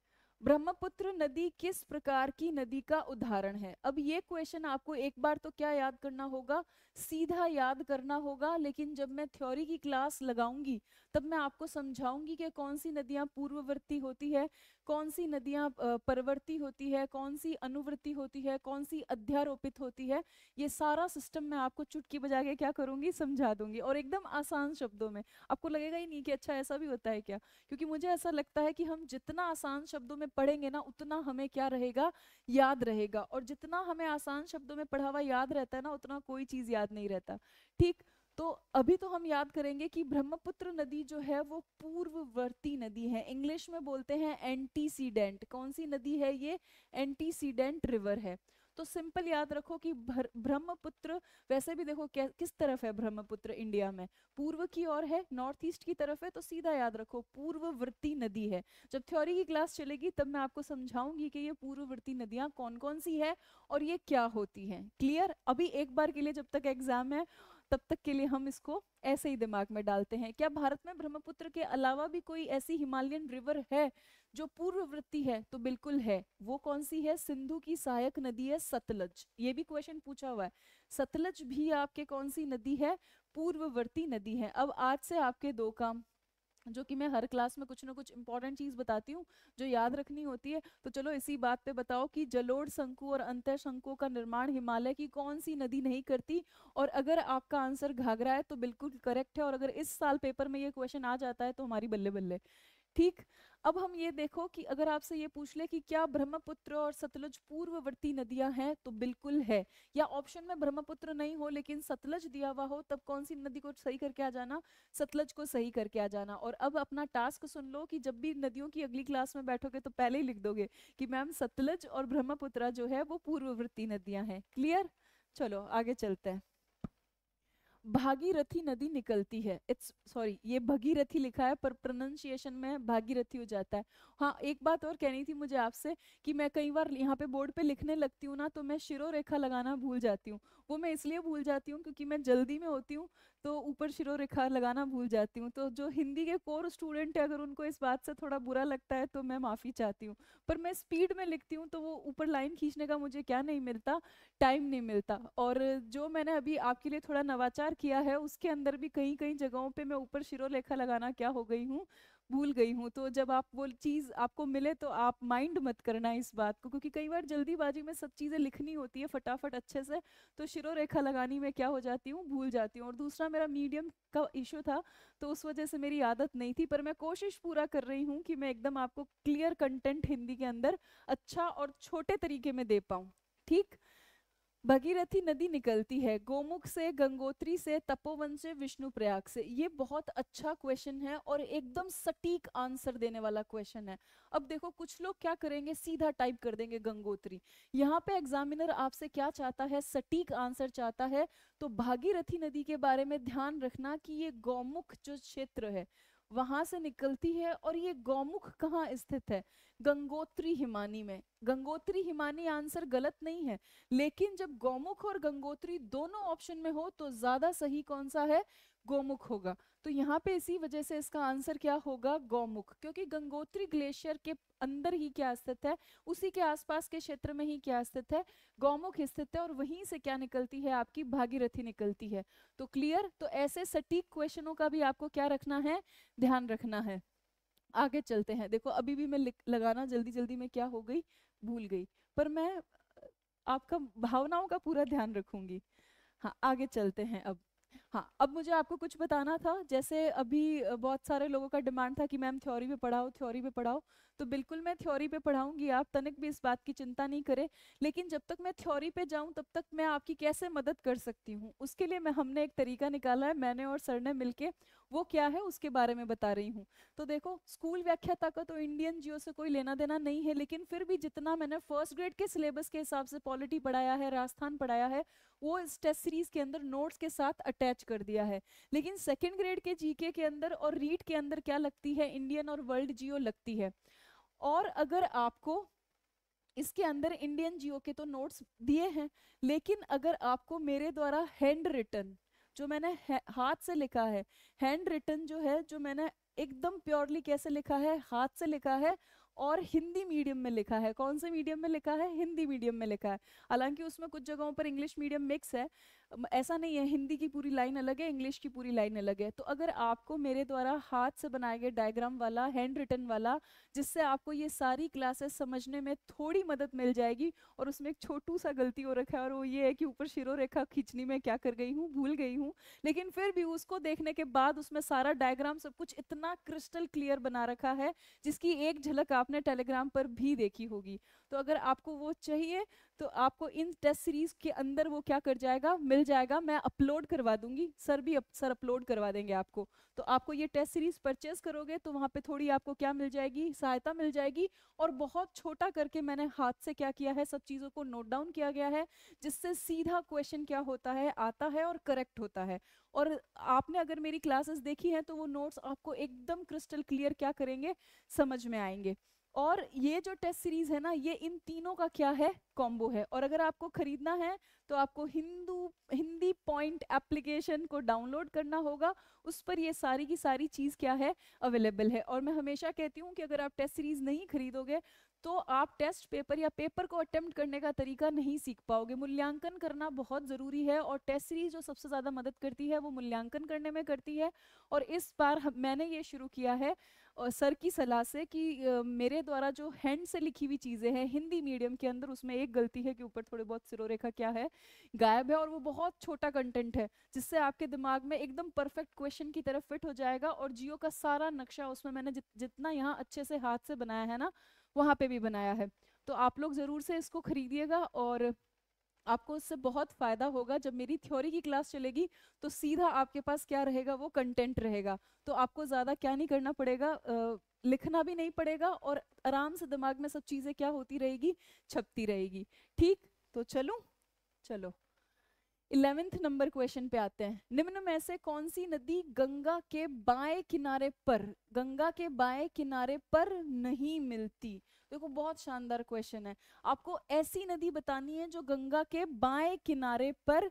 A: ब्रह्मपुत्र नदी किस प्रकार की नदी का उदाहरण है अब ये क्वेश्चन आपको एक बार तो क्या याद करना होगा सीधा याद करना होगा लेकिन जब मैं थ्योरी की क्लास लगाऊंगी तब मैं आपको समझाऊंगी कि कौन सी नदियां पूर्ववर्ती होती है कौन सी नदियां परवर्ती होती है कौन सी अनुवृत्ति होती है कौन सी अध्यारोपित होती है ये सारा सिस्टम मैं आपको चुटकी बजा के क्या करूंगी समझा दूंगी और एकदम आसान शब्दों में आपको लगेगा ही नहीं कि अच्छा ऐसा भी होता है क्या क्योंकि मुझे ऐसा लगता है कि हम जितना आसान शब्दों में पढ़ेंगे ना उतना हमें क्या रहेगा याद रहेगा और जितना हमें आसान शब्दों में पढ़ा हुआ याद रहता है ना उतना कोई चीज याद नहीं रहता ठीक तो अभी तो हम याद करेंगे कि ब्रह्मपुत्र नदी जो है वो पूर्ववर्ती नदी है इंग्लिश में बोलते हैं एंटीसीडेंट कौन सी नदी है ये एंटीसीडेंट रिवर है तो सिंपल याद रखो कि ब्रह्मपुत्र वैसे भी देखो किस तरफ है ब्रह्मपुत्र इंडिया में पूर्व की ओर है नॉर्थ ईस्ट की तरफ है तो सीधा याद रखो पूर्ववर्ती नदी है जब थ्योरी की क्लास चलेगी तब मैं आपको समझाऊंगी कि ये पूर्ववर्ती नदियां कौन कौन सी है और ये क्या होती है क्लियर अभी एक बार के लिए जब तक एग्जाम है तब तक के लिए हम इसको ऐसे ही दिमाग में डालते हैं क्या भारत में ब्रह्मपुत्र के अलावा भी कोई ऐसी हिमालयन रिवर है जो पूर्ववृत्ति है तो बिल्कुल है वो कौन सी है सिंधु की सहायक नदी है सतलज ये भी क्वेश्चन पूछा हुआ है सतलज भी आपके कौन सी नदी है पूर्ववर्ती नदी है अब आज से आपके दो काम जो कि मैं हर क्लास में कुछ ना कुछ इंपॉर्टेंट चीज़ बताती हूँ जो याद रखनी होती है तो चलो इसी बात पे बताओ कि जलोढ़ शंकु और अंतर शंकु का निर्माण हिमालय की कौन सी नदी नहीं करती और अगर आपका आंसर घाघरा है तो बिल्कुल करेक्ट है और अगर इस साल पेपर में ये क्वेश्चन आ जाता है तो हमारी बल्ले बल्ले ठीक अब हम ये देखो कि अगर आपसे ये पूछ ले कि क्या ब्रह्मपुत्र और सतलज पूर्ववर्ती नदियां हैं तो बिल्कुल है या ऑप्शन में ब्रह्मपुत्र नहीं हो लेकिन सतलज दिया हुआ हो तब कौन सी नदी को सही करके आ जाना सतलज को सही करके आ जाना और अब अपना टास्क सुन लो कि जब भी नदियों की अगली क्लास में बैठोगे तो पहले ही लिख दोगे कि मैम सतलज और ब्रह्मपुत्रा जो है वो पूर्ववर्ती नदियां हैं क्लियर चलो आगे चलते हैं भागीरथी नदी निकलती है इट्स सॉरी ये भगीरथी लिखा है पर प्रोनाउंसिएशन में भागीरथी हो जाता है हाँ एक बात और कहनी थी मुझे आपसे कि मैं कई बार यहाँ पे बोर्ड पे लिखने लगती हूँ ना तो मैं शिरो रेखा लगाना भूल जाती हूँ वो मैं इसलिए भूल जाती हूँ क्योंकि मैं जल्दी में होती हूँ तो ऊपर शिरोरेखा लगाना भूल जाती हूँ तो जो हिंदी के कोर स्टूडेंट है अगर उनको इस बात से थोड़ा बुरा लगता है तो मैं माफ़ी चाहती हूँ पर मैं स्पीड में लिखती हूँ तो वो ऊपर लाइन खींचने का मुझे क्या नहीं मिलता टाइम नहीं मिलता और जो मैंने अभी आपके लिए थोड़ा नवाचार किया है उसके अंदर भी कहीं कहीं जगहों पर मैं ऊपर शिरोरेखा लगाना क्या हो गई हूँ भूल गई हूँ तो जब आप वो चीज़ आपको मिले तो आप माइंड मत करना इस बात को क्योंकि कई बार जल्दीबाजी में सब चीज़ें लिखनी होती है फटाफट अच्छे से तो शिरो रेखा लगाने में क्या हो जाती हूँ भूल जाती हूँ और दूसरा मेरा मीडियम का इशू था तो उस वजह से मेरी आदत नहीं थी पर मैं कोशिश पूरा कर रही हूँ कि मैं एकदम आपको क्लियर कंटेंट हिंदी के अंदर अच्छा और छोटे तरीके में दे पाऊँ ठीक भगीरथी नदी निकलती है गोमुख से गंगोत्री से तपोवन से विष्णु प्रयाग से ये बहुत अच्छा क्वेश्चन है और एकदम सटीक आंसर देने वाला क्वेश्चन है अब देखो कुछ लोग क्या करेंगे सीधा टाइप कर देंगे गंगोत्री यहाँ पे एग्जामिनर आपसे क्या चाहता है सटीक आंसर चाहता है तो भागीरथी नदी के बारे में ध्यान रखना कि ये गौमुख जो क्षेत्र है वहाँ से निकलती है और ये गौमुख कहाँ स्थित है गंगोत्री हिमानी में गंगोत्री हिमानी आंसर गलत नहीं है लेकिन जब गौमुख और गंगोत्री दोनों ऑप्शन में हो तो ज्यादा सही कौन सा है गोमुख होगा तो यहाँ पे इसी वजह से इसका आंसर क्या होगा गौमुख क्योंकि गंगोत्री ग्लेशियर के अंदर ही क्या स्थित है उसी के आसपास के क्षेत्र में ही क्या स्थित है गौमुख स्थित है और वहीं से क्या निकलती है आपकी भागीरथी निकलती है तो क्लियर तो ऐसे सटीक क्वेश्चनों का भी आपको क्या रखना है ध्यान रखना है आगे चलते हैं देखो अभी भी मैं लगाना जल्दी जल्दी में क्या हो गई भूल गई पर मैं आपका भावनाओं का पूरा ध्यान रखूंगी हाँ आगे चलते हैं अब हाँ अब मुझे आपको कुछ बताना था जैसे अभी बहुत सारे लोगों का डिमांड था कि मैम थ्योरी पे पढ़ाओ थ्योरी पे पढ़ाओ तो बिल्कुल मैं थ्योरी पे पढ़ाऊंगी आप तनिक भी इस बात की चिंता नहीं करें लेकिन जब तक मैं थ्योरी पे जाऊं तब तक मैं आपकी कैसे मदद कर सकती हूँ उसके लिए मैं हमने एक तरीका निकाला है मैंने और सर ने मिल वो क्या है उसके बारे में बता रही हूँ तो देखो स्कूल व्याख्याता का तो इंडियन जियो से कोई लेना देना नहीं है लेकिन फिर भी जितना मैंने फर्स्ट ग्रेड के सिलेबस के हिसाब से पॉलिटी पढ़ाया है राजस्थान पढ़ाया है वो इस टेस्ट सीरीज के अंदर नोट्स के साथ अटैच मैच कर दिया है लेकिन सेकेंड ग्रेड के जीके के अंदर और रीट के अंदर क्या लगती है इंडियन और वर्ल्ड जियो लगती है और अगर आपको इसके अंदर इंडियन जियो के तो नोट्स दिए हैं लेकिन अगर आपको मेरे द्वारा हैंड रिटर्न जो मैंने हाथ से लिखा है हैंड रिटर्न जो है जो मैंने एकदम प्योरली कैसे लिखा है हाथ से लिखा है और हिंदी मीडियम में लिखा है कौन से मीडियम में लिखा है हिंदी मीडियम में लिखा है हालांकि उसमें कुछ जगहों पर इंग्लिश मीडियम मिक्स है ऐसा नहीं है हिंदी की पूरी लाइन अलग है इंग्लिश की पूरी लाइन अलग है तो अगर आपको मेरे द्वारा हाथ से बनाए गए डायग्राम वाला हैंड रिटन वाला जिससे आपको ये सारी क्लासेस समझने में थोड़ी मदद मिल जाएगी और उसमें एक छोटू सा गलती हो रखा है और वो ये है कि ऊपर शिरो रेखा खींचनी में क्या कर गई हूँ भूल गई हूँ लेकिन फिर भी उसको देखने के बाद उसमें सारा डायग्राम सब कुछ इतना क्रिस्टल क्लियर बना रखा है जिसकी एक झलक आपने टेलीग्राम पर भी देखी होगी तो अगर आपको वो चाहिए तो आपको इन टेस्ट सीरीज के अंदर वो क्या कर जाएगा मिल जाएगा मैं अपलोड करवा दूंगी सर भी अप, सर अपलोड करवा देंगे आपको तो आपको ये टेस्ट सीरीज परचेज करोगे तो वहाँ पे थोड़ी आपको क्या मिल जाएगी सहायता मिल जाएगी और बहुत छोटा करके मैंने हाथ से क्या किया है सब चीज़ों को नोट डाउन किया गया है जिससे सीधा क्वेश्चन क्या होता है आता है और करेक्ट होता है और आपने अगर मेरी क्लासेस देखी हैं तो वो नोट्स आपको एकदम क्रिस्टल क्लियर क्या करेंगे समझ में आएंगे और ये जो टेस्ट सीरीज है ना ये इन तीनों का क्या है कॉम्बो है और अगर आपको खरीदना है तो आपको हिंदू हिंदी पॉइंट एप्लीकेशन को डाउनलोड करना होगा उस पर ये सारी की सारी चीज़ क्या है अवेलेबल है और मैं हमेशा कहती हूँ कि अगर आप टेस्ट सीरीज़ नहीं खरीदोगे तो आप टेस्ट पेपर या पेपर को अटेम्प्ट करने का तरीका नहीं सीख पाओगे मूल्यांकन करना बहुत ज़रूरी है और टेस्ट सीरीज जो सबसे ज़्यादा मदद करती है वो मूल्यांकन करने में करती है और इस बार मैंने ये शुरू किया है सर की सलाह से कि मेरे द्वारा जो हैंड से लिखी हुई चीज़ें हैं हिंदी मीडियम के अंदर उसमें एक गलती है कि ऊपर थोड़े बहुत सिरोरेखा क्या है गायब है और वो बहुत छोटा कंटेंट है जिससे आपके दिमाग में एकदम परफेक्ट क्वेश्चन की तरफ फिट हो जाएगा और जियो का सारा नक्शा उसमें मैंने जितना यहाँ अच्छे से हाथ से बनाया है ना वहाँ पे भी बनाया है तो आप लोग ज़रूर से इसको खरीदिएगा और आपको इससे बहुत फ़ायदा होगा जब मेरी थ्योरी की क्लास चलेगी तो सीधा आपके पास क्या रहेगा वो कंटेंट रहेगा तो आपको ज़्यादा क्या नहीं करना पड़ेगा लिखना भी नहीं पड़ेगा और आराम से दिमाग में सब चीज़ें क्या होती रहेगी छपती रहेगी ठीक तो चलूँ चलो इलेवेंथ नंबर क्वेश्चन पे आते हैं निम्न में से कौन सी नदी गंगा के बाएं किनारे पर गंगा के बाएं किनारे पर नहीं मिलती देखो बहुत शानदार क्वेश्चन है आपको ऐसी नदी बतानी है जो गंगा के बाएं किनारे पर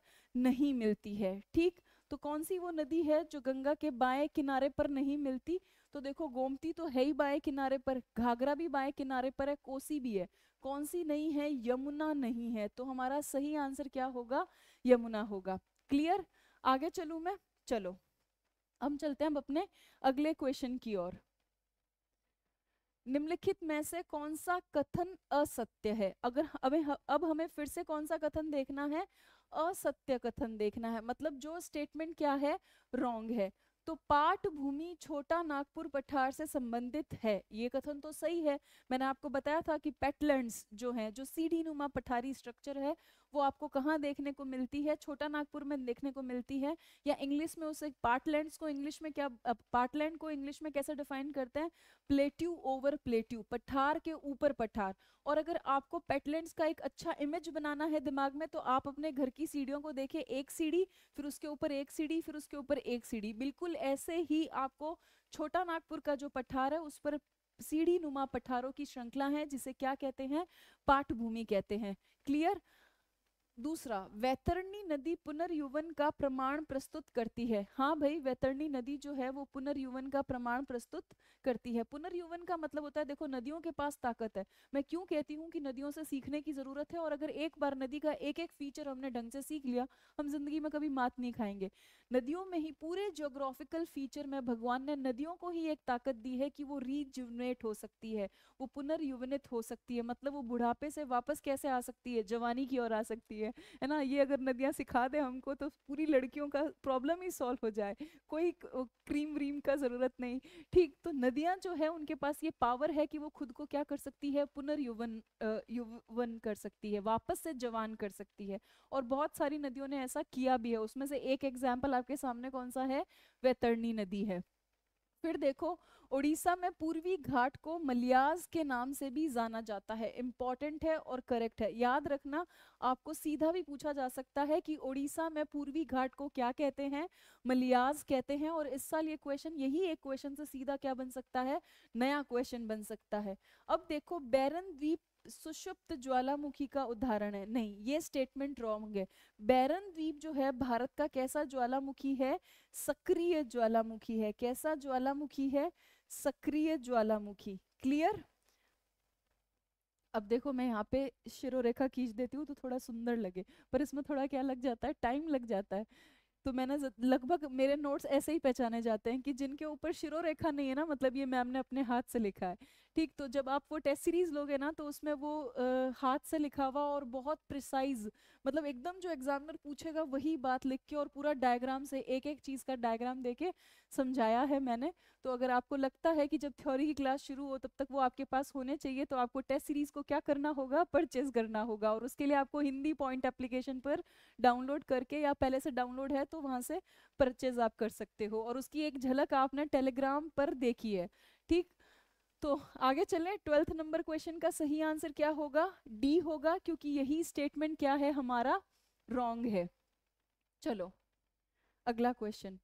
A: नहीं मिलती है ठीक तो कौन सी वो नदी है जो गंगा के बाएं किनारे पर नहीं मिलती तो देखो गोमती तो है ही बाएं किनारे पर घाघरा भी बाएं किनारे पर है कोसी भी है कौन सी नहीं है यमुना नहीं है तो हमारा सही आंसर क्या होगा यमुना होगा क्लियर आगे चलू मैं चलो हम चलते हैं अब अपने अगले क्वेश्चन की ओर निम्नलिखित में से कौन सा कथन असत्य है अगर अब अब हमें फिर से कौन सा कथन देखना है असत्य कथन देखना है मतलब जो स्टेटमेंट क्या है रॉन्ग है तो पाठ भूमि छोटा नागपुर पठार से संबंधित है ये कथन तो सही है मैंने आपको बताया था कि पेटलैंड जो है जो सीढ़ी नुमा पठारी स्ट्रक्चर है वो आपको कहाँ देखने को मिलती है छोटा नागपुर में देखने को मिलती है या इंग्लिश में उसे पार्टलैंड को इंग्लिश में क्या पार्टलैंड को इंग्लिश में कैसे डिफाइन करते हैं प्लेट्यू ओवर प्लेट्यू पठार के ऊपर पठार और अगर आपको पेटलैंड का एक अच्छा इमेज बनाना है दिमाग में तो आप अपने घर की सीढ़ियों को देखें एक सीढ़ी फिर उसके ऊपर एक सीढ़ी फिर उसके ऊपर एक सीढ़ी बिल्कुल ऐसे ही आपको छोटा नागपुर का जो पठार है उस पर सीढ़ी नुमा पठारों की श्रृंखला है जिसे क्या कहते हैं पाठभूमि कहते हैं क्लियर दूसरा वैतरणी नदी पुनर्युवन का प्रमाण प्रस्तुत करती है हाँ भाई वैतरणी नदी जो है वो पुनर्युवन का प्रमाण प्रस्तुत करती है पुनर्युवन का मतलब होता है देखो नदियों के पास ताकत है मैं क्यों कहती हूँ कि नदियों से सीखने की जरूरत है और अगर एक बार नदी का एक एक फीचर हमने ढंग से सीख लिया हम जिंदगी में कभी मात नहीं खाएंगे नदियों में ही पूरे जोग्राफिकल फीचर में भगवान ने नदियों को ही एक ताकत दी है कि वो रीजुवनेट हो सकती है वो पुनर्युवनित हो सकती है मतलब वो बुढ़ापे से वापस कैसे आ सकती है जवानी की ओर आ सकती है है है ना ये अगर नदियाँ सिखा दें हमको तो पूरी लड़कियों का प्रॉब्लम ही सॉल्व हो जाए कोई क्रीम व्रीम का ज़रूरत नहीं ठीक तो नदियाँ जो है उनके पास ये पावर है कि वो खुद को क्या कर सकती है पुनर्युवन युवन कर सकती है वापस से जवान कर सकती है और बहुत सारी नदियों ने ऐसा किया भी है उसमें से एक एग्जाम्पल आपके सामने कौन सा है वैतरणी नदी है फिर देखो उड़ीसा में पूर्वी घाट को मलियाज के नाम से भी जाना जाता है इम्पॉर्टेंट है और करेक्ट है याद रखना आपको सीधा भी पूछा जा सकता है कि उड़ीसा में पूर्वी घाट को क्या कहते हैं मलियाज कहते हैं और इस साल ये क्वेश्चन यही एक क्वेश्चन से सीधा क्या बन सकता है नया क्वेश्चन बन सकता है अब देखो बैरन द्वीप सुषुप्त ज्वालामुखी का उदाहरण है नहीं ये स्टेटमेंट रॉन्ग है बैरन द्वीप जो है भारत का कैसा ज्वालामुखी है सक्रिय ज्वालामुखी है कैसा ज्वालामुखी है सक्रिय ज्वालामुखी क्लियर अब देखो मैं यहाँ पे शिरोरेखा खींच देती हूँ तो थोड़ा सुंदर लगे पर इसमें थोड़ा क्या लग जाता है टाइम लग जाता है तो मैंने लगभग मेरे नोट्स ऐसे ही पहचाने जाते हैं कि जिनके ऊपर शिरो रेखा नहीं है ना मतलब ये मैम ने अपने हाथ से लिखा है ठीक तो जब आप वो टेस्ट सीरीज लोगे ना तो उसमें वो आ, हाथ से लिखा हुआ और बहुत प्रिसाइज मतलब एकदम जो एग्जामिनर पूछेगा वही बात लिख के और पूरा डायग्राम से एक एक चीज़ का डायग्राम देके समझाया है मैंने तो अगर आपको लगता है कि जब थ्योरी की क्लास शुरू हो तब तक वो आपके पास होने चाहिए तो आपको टेस्ट सीरीज़ को क्या करना होगा परचेज करना होगा और उसके लिए आपको हिंदी पॉइंट एप्लीकेशन पर डाउनलोड करके या पहले से डाउनलोड है तो वहाँ से परचेज आप कर सकते हो और उसकी एक झलक आपने टेलीग्राम पर देखी है ठीक तो आगे चलें ट्वेल्थ नंबर क्वेश्चन का सही आंसर क्या होगा डी होगा क्योंकि यही स्टेटमेंट क्या है हमारा रॉन्ग है चलो अगला क्वेश्चन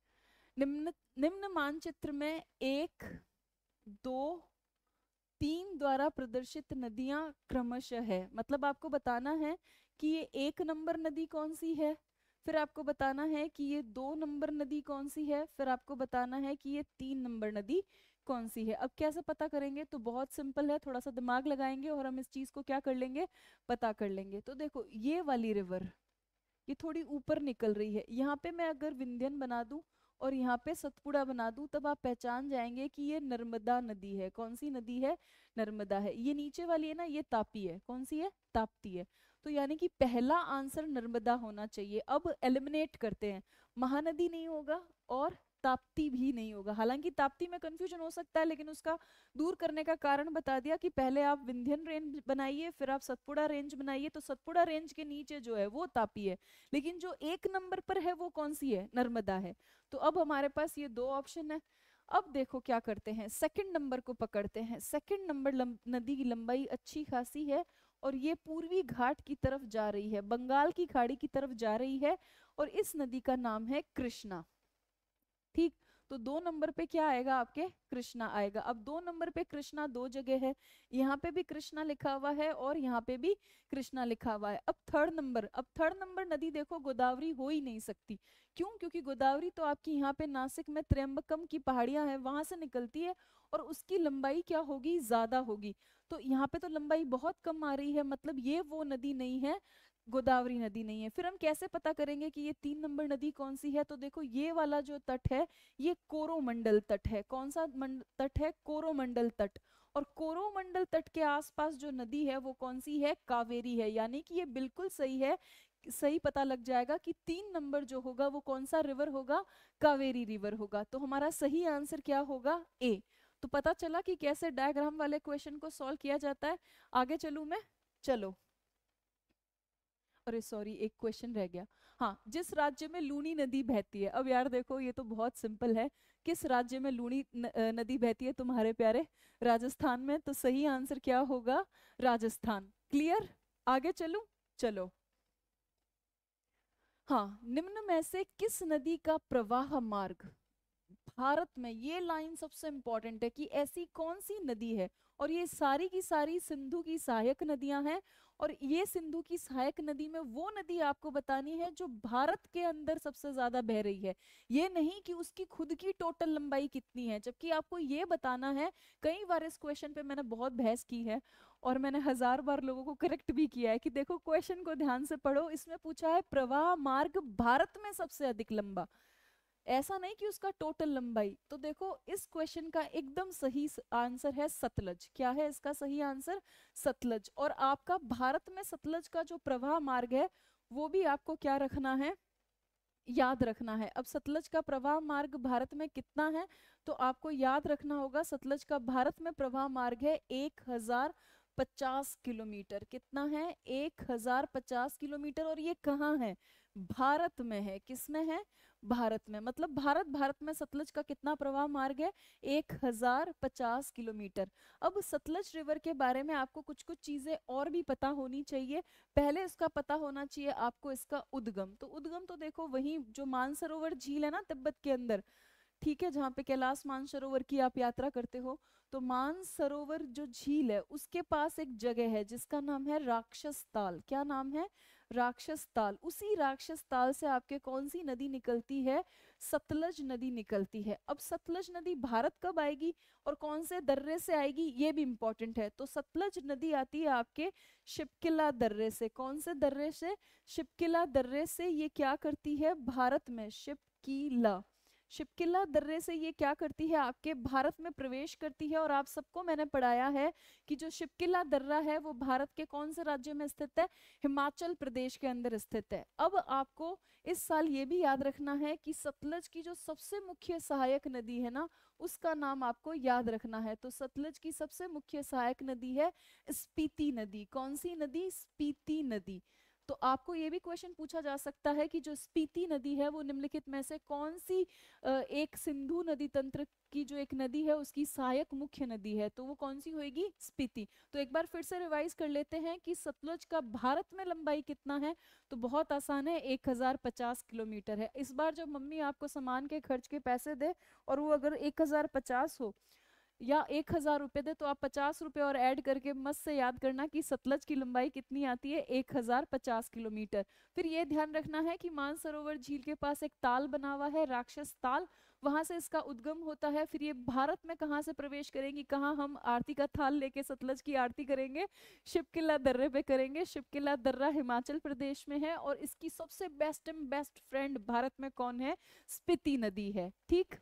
A: निम्न निम्न मानचित्र में एक दो तीन द्वारा प्रदर्शित नदियां क्रमशः है मतलब आपको बताना है कि ये एक नंबर नदी कौन सी है फिर आपको बताना है कि ये दो नंबर नदी कौन सी है फिर आपको बताना है कि ये तीन नंबर नदी कौन सी है अब कैसे पता करेंगे तो बहुत सिंपल है थोड़ा सा दिमाग लगाएंगे और हम इस चीज़ को क्या कर लेंगे पता कर लेंगे तो देखो ये वाली रिवर ये थोड़ी ऊपर निकल रही है यहाँ पे मैं अगर विंध्यन बना दूँ और यहाँ पे सतपुड़ा बना दूँ तब आप पहचान जाएंगे कि ये नर्मदा नदी है कौन सी नदी है नर्मदा है ये नीचे वाली है ना ये तापी है कौन सी है ताप्ती है तो यानी कि पहला आंसर नर्मदा होना चाहिए अब एलिमिनेट करते हैं महानदी नहीं होगा और ताप्ती भी नहीं होगा हालांकि ताप्ती में कंफ्यूजन हो सकता है लेकिन उसका दूर करने का कारण बता दिया कि पहले आप विंध्यन रेंज बनाइए फिर आप सतपुड़ा रेंज बनाइए तो सतपुड़ा रेंज के नीचे जो है वो तापी है लेकिन जो एक नंबर पर है वो कौन सी है नर्मदा है तो अब हमारे पास ये दो ऑप्शन है अब देखो क्या करते हैं सेकंड नंबर को पकड़ते हैं सेकंड नंबर नदी की लंबाई अच्छी खासी है और ये पूर्वी घाट की तरफ जा रही है बंगाल की खाड़ी की तरफ जा रही है और इस नदी का नाम है कृष्णा ठीक तो दो नंबर पे क्या आएगा आपके कृष्णा आएगा अब दो नंबर पे कृष्णा दो जगह है यहाँ पे भी कृष्णा लिखा हुआ है और यहाँ पे भी कृष्णा लिखा हुआ है अब थर्ड नंबर अब थर्ड नंबर नदी देखो गोदावरी हो ही नहीं सकती क्यों क्योंकि गोदावरी तो आपकी यहाँ पे नासिक में त्र्यंबकम की पहाड़ियां हैं वहां से निकलती है और उसकी लंबाई क्या होगी ज्यादा होगी तो यहाँ पे तो लंबाई बहुत कम आ रही है मतलब ये वो नदी नहीं है गोदावरी नदी नहीं है फिर हम कैसे पता करेंगे कि ये तीन नंबर नदी कौन सी है तो देखो ये वाला जो तट है ये कोरोमंडल तट है कौन सा तट है कोरोमंडल तट और कोरोमंडल तट के आसपास जो नदी है वो कौन सी है कावेरी है यानी कि ये बिल्कुल सही है सही पता लग जाएगा कि तीन नंबर जो होगा वो कौन सा रिवर होगा कावेरी रिवर होगा तो हमारा सही आंसर क्या होगा ए तो पता चला कि कैसे डायग्राम वाले क्वेश्चन को सॉल्व किया जाता है आगे चलू मैं चलो अरे सॉरी एक क्वेश्चन रह गया हाँ जिस राज्य में लूनी नदी बहती है अब यार देखो ये तो बहुत सिंपल है किस राज्य में लूनी न, नदी बहती है तुम्हारे प्यारे राजस्थान में तो सही आंसर क्या होगा राजस्थान क्लियर आगे चलू चलो हाँ निम्न में से किस नदी का प्रवाह मार्ग भारत में ये लाइन सबसे इंपॉर्टेंट है कि ऐसी कौन सी नदी है और ये सारी की सारी सिंधु की सहायक नदियां हैं और ये सिंधु की सहायक नदी में वो नदी आपको बतानी है जो भारत के अंदर सबसे ज्यादा बह रही है ये नहीं कि उसकी खुद की टोटल लंबाई कितनी है जबकि आपको ये बताना है कई बार इस क्वेश्चन पे मैंने बहुत बहस की है और मैंने हजार बार लोगों को करेक्ट भी किया है कि देखो क्वेश्चन को ध्यान से पढ़ो इसमें पूछा है प्रवाह मार्ग भारत में सबसे अधिक लंबा ऐसा नहीं कि उसका टोटल लंबाई तो देखो इस क्वेश्चन का एकदम सही आंसर है सतलज क्या है इसका सही आंसर सतलज और आपका भारत में सतलज का जो प्रवाह मार्ग है वो भी आपको क्या रखना है याद रखना है अब सतलज का प्रवाह मार्ग भारत में कितना है तो आपको याद रखना होगा सतलज का भारत में प्रवाह मार्ग है एक हजार पचास किलोमीटर कितना है एक हजार पचास किलोमीटर और ये कहाँ है भारत में है किसमें है भारत में मतलब भारत भारत में सतलज का कितना प्रवाह मार्ग है एक हजार पचास किलोमीटर अब सतलज रिवर के बारे में आपको कुछ कुछ चीजें और भी पता होनी चाहिए पहले इसका पता होना चाहिए आपको इसका उद्गम तो उद्गम तो देखो वही जो मानसरोवर झील है ना तिब्बत के अंदर ठीक है जहाँ पे कैलाश मानसरोवर की आप यात्रा करते हो तो मानसरोवर जो झील है उसके पास एक जगह है जिसका नाम है राक्षस ताल क्या नाम है राक्षस ताल उसी राक्षस ताल से आपके कौन सी नदी निकलती है सतलज नदी निकलती है अब सतलज नदी भारत कब आएगी और कौन से दर्रे से आएगी ये भी इंपॉर्टेंट है तो सतलज नदी आती है आपके शिपकिला दर्रे से कौन से दर्रे से शिपकिला दर्रे से ये क्या करती है भारत में शिपकिला शिपकिला दर्रे से ये क्या करती है आपके भारत में प्रवेश करती है और आप सबको मैंने पढ़ाया है कि जो शिपकिला दर्रा है वो भारत के कौन से राज्य में स्थित है हिमाचल प्रदेश के अंदर स्थित है अब आपको इस साल ये भी याद रखना है कि सतलज की जो सबसे मुख्य सहायक नदी है ना उसका नाम आपको याद रखना है तो सतलज की सबसे मुख्य सहायक नदी है स्पीति नदी कौन सी नदी स्पीति नदी तो आपको ये भी क्वेश्चन पूछा जा सकता है कि जो स्पीति नदी है वो निम्नलिखित में से कौन सी एक सिंधु नदी तंत्र की जो एक नदी है उसकी सहायक मुख्य नदी है तो वो कौन सी होगी स्पीति तो एक बार फिर से रिवाइज कर लेते हैं कि सतलुज का भारत में लंबाई कितना है तो बहुत आसान है 1050 किलोमीटर है इस बार जब मम्मी आपको सामान के खर्च के पैसे दे और वो अगर एक हो या एक हज़ार रुपए दे तो आप पचास रुपए और ऐड करके मस्त से याद करना कि सतलज की लंबाई कितनी आती है एक हज़ार पचास किलोमीटर फिर ये ध्यान रखना है कि मानसरोवर झील के पास एक ताल बना हुआ है राक्षस ताल वहां से इसका उद्गम होता है फिर ये भारत में कहाँ से प्रवेश करेंगी कहाँ हम आरती का थाल लेके सतलज की आरती करेंगे शिव किला दर्रे पे करेंगे शिव किला दर्रा हिमाचल प्रदेश में है और इसकी सबसे best and best friend Bharat में कौन है स्पिति नदी है ठीक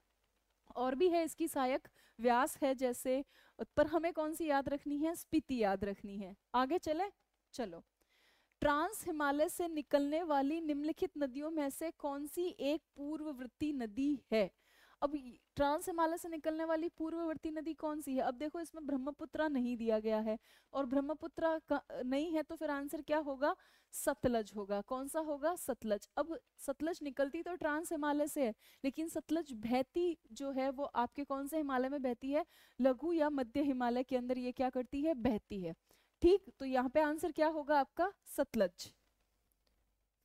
A: और भी है इसकी सहायक व्यास है जैसे पर हमें कौन सी याद रखनी है स्पीति याद रखनी है आगे चले चलो ट्रांस हिमालय से निकलने वाली निम्नलिखित नदियों में से कौन सी एक पूर्ववर्ती नदी है अब ट्रांस हिमालय से निकलने वाली पूर्ववर्ती नदी कौन सी है अब देखो इसमें ब्रह्मपुत्रा नहीं दिया गया है और ब्रह्मपुत्रा नहीं है तो फिर आंसर क्या होगा सतलज होगा कौन सा होगा सतलज अब सतलज निकलती तो ट्रांस हिमालय से है लेकिन सतलज बहती जो है वो आपके कौन से हिमालय में बहती है लघु या मध्य हिमालय के अंदर ये क्या करती है बहती है ठीक तो यहाँ पे आंसर क्या होगा आपका सतलज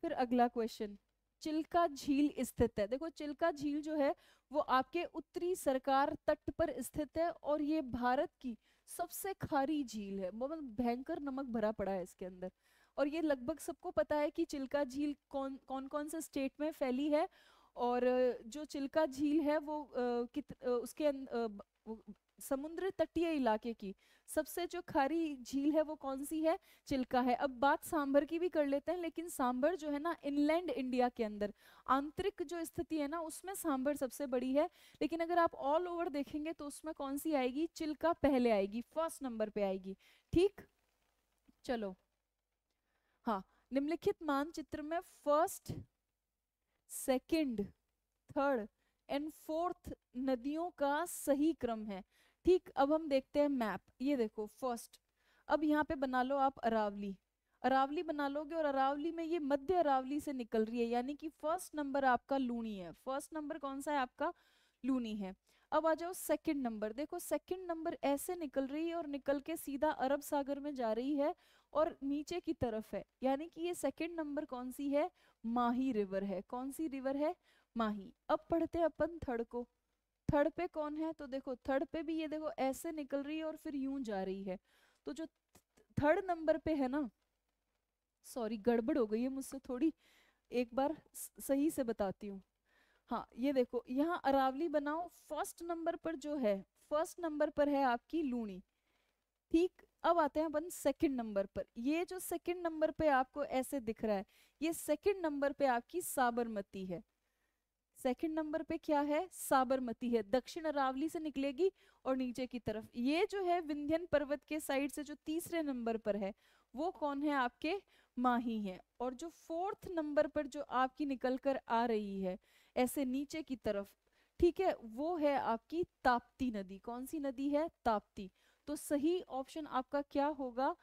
A: फिर अगला क्वेश्चन चिल्का झील स्थित है देखो चिल्का झील जो है वो आपके उत्तरी सरकार तट पर स्थित है और ये भारत की सबसे खारी झील है मतलब भयंकर नमक भरा पड़ा है इसके अंदर और ये लगभग सबको पता है कि चिल्का झील कौन कौन कौन से स्टेट में फैली है और जो चिल्का झील है वो आ, कित, आ, उसके आ, अं, समुद्र तटीय इलाके की सबसे जो खारी झील है वो कौन सी है चिल्का है अब बात सांभर की भी कर लेते हैं लेकिन सांभर जो है ना इनलैंड इंडिया के अंदर आंतरिक जो स्थिति है ना उसमें सांभर सबसे बड़ी है लेकिन अगर आप ऑल ओवर देखेंगे तो उसमें कौन सी आएगी चिल्का पहले आएगी फर्स्ट नंबर पे आएगी ठीक चलो हाँ निम्नलिखित मानचित्र में first second third and fourth नदियों का सही क्रम है ठीक अब हम देखते हैं मैप ये देखो फर्स्ट अब यहाँ पे बना लो आप अरावली अरावली बना लोगे और अरावली में ये मध्य अरावली से निकल रही है यानी कि फर्स्ट नंबर आपका लूनी है फर्स्ट नंबर कौन सा है आपका लूनी है अब आ जाओ सेकंड नंबर देखो सेकंड नंबर ऐसे निकल रही है और निकल के सीधा अरब सागर में जा रही है और नीचे की तरफ है यानी कि ये सेकंड नंबर कौन सी है माही रिवर है कौन सी रिवर है माही अब पढ़ते अपन थर्ड को थर्ड पे कौन है तो देखो थर्ड पे भी ये देखो ऐसे निकल रही है और फिर यूं जा रही है तो जो थर्ड नंबर पे है ना सॉरी गड़बड़ हो गई है मुझसे थोड़ी एक बार सही से बताती हूँ हाँ ये देखो यहाँ अरावली बनाओ फर्स्ट नंबर पर जो है फर्स्ट नंबर पर है आपकी लूणी ठीक अब आते हैं अपन सेकंड नंबर पर ये जो सेकंड नंबर पे आपको ऐसे दिख रहा है ये सेकंड नंबर पे आपकी साबरमती है सेकंड नंबर पे क्या है साबरमती है दक्षिण अरावली से निकलेगी और नीचे की तरफ ये जो है विंध्यन पर्वत के साइड से जो तीसरे नंबर पर है वो कौन है आपके माही है और जो फोर्थ नंबर पर जो आपकी निकल कर आ रही है ऐसे नीचे की तरफ ठीक है वो है आपकी ताप्ती नदी कौन सी नदी है ताप्ती तो सही ऑप्शन आपका क्या होगा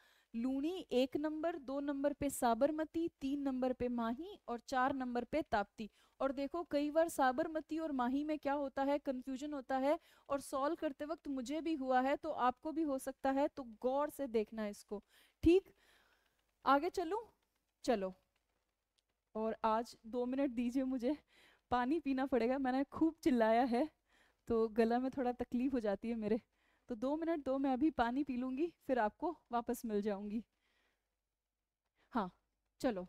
A: लूणी एक नंबर दो नंबर पे साबरमती तीन नंबर पे माही और चार नंबर पे ताप्ती और देखो कई बार साबरमती और माही में क्या होता है कंफ्यूजन होता है और सॉल्व करते वक्त मुझे भी हुआ है तो आपको भी हो सकता है तो गौर से देखना इसको ठीक आगे चलूं चलो और आज दो मिनट दीजिए मुझे पानी पीना पड़ेगा मैंने खूब चिल्लाया है तो गला में थोड़ा तकलीफ हो जाती है मेरे तो दो मिनट दो मैं अभी पानी पी लूंगी फिर आपको वापस मिल जाऊंगी हाँ चलो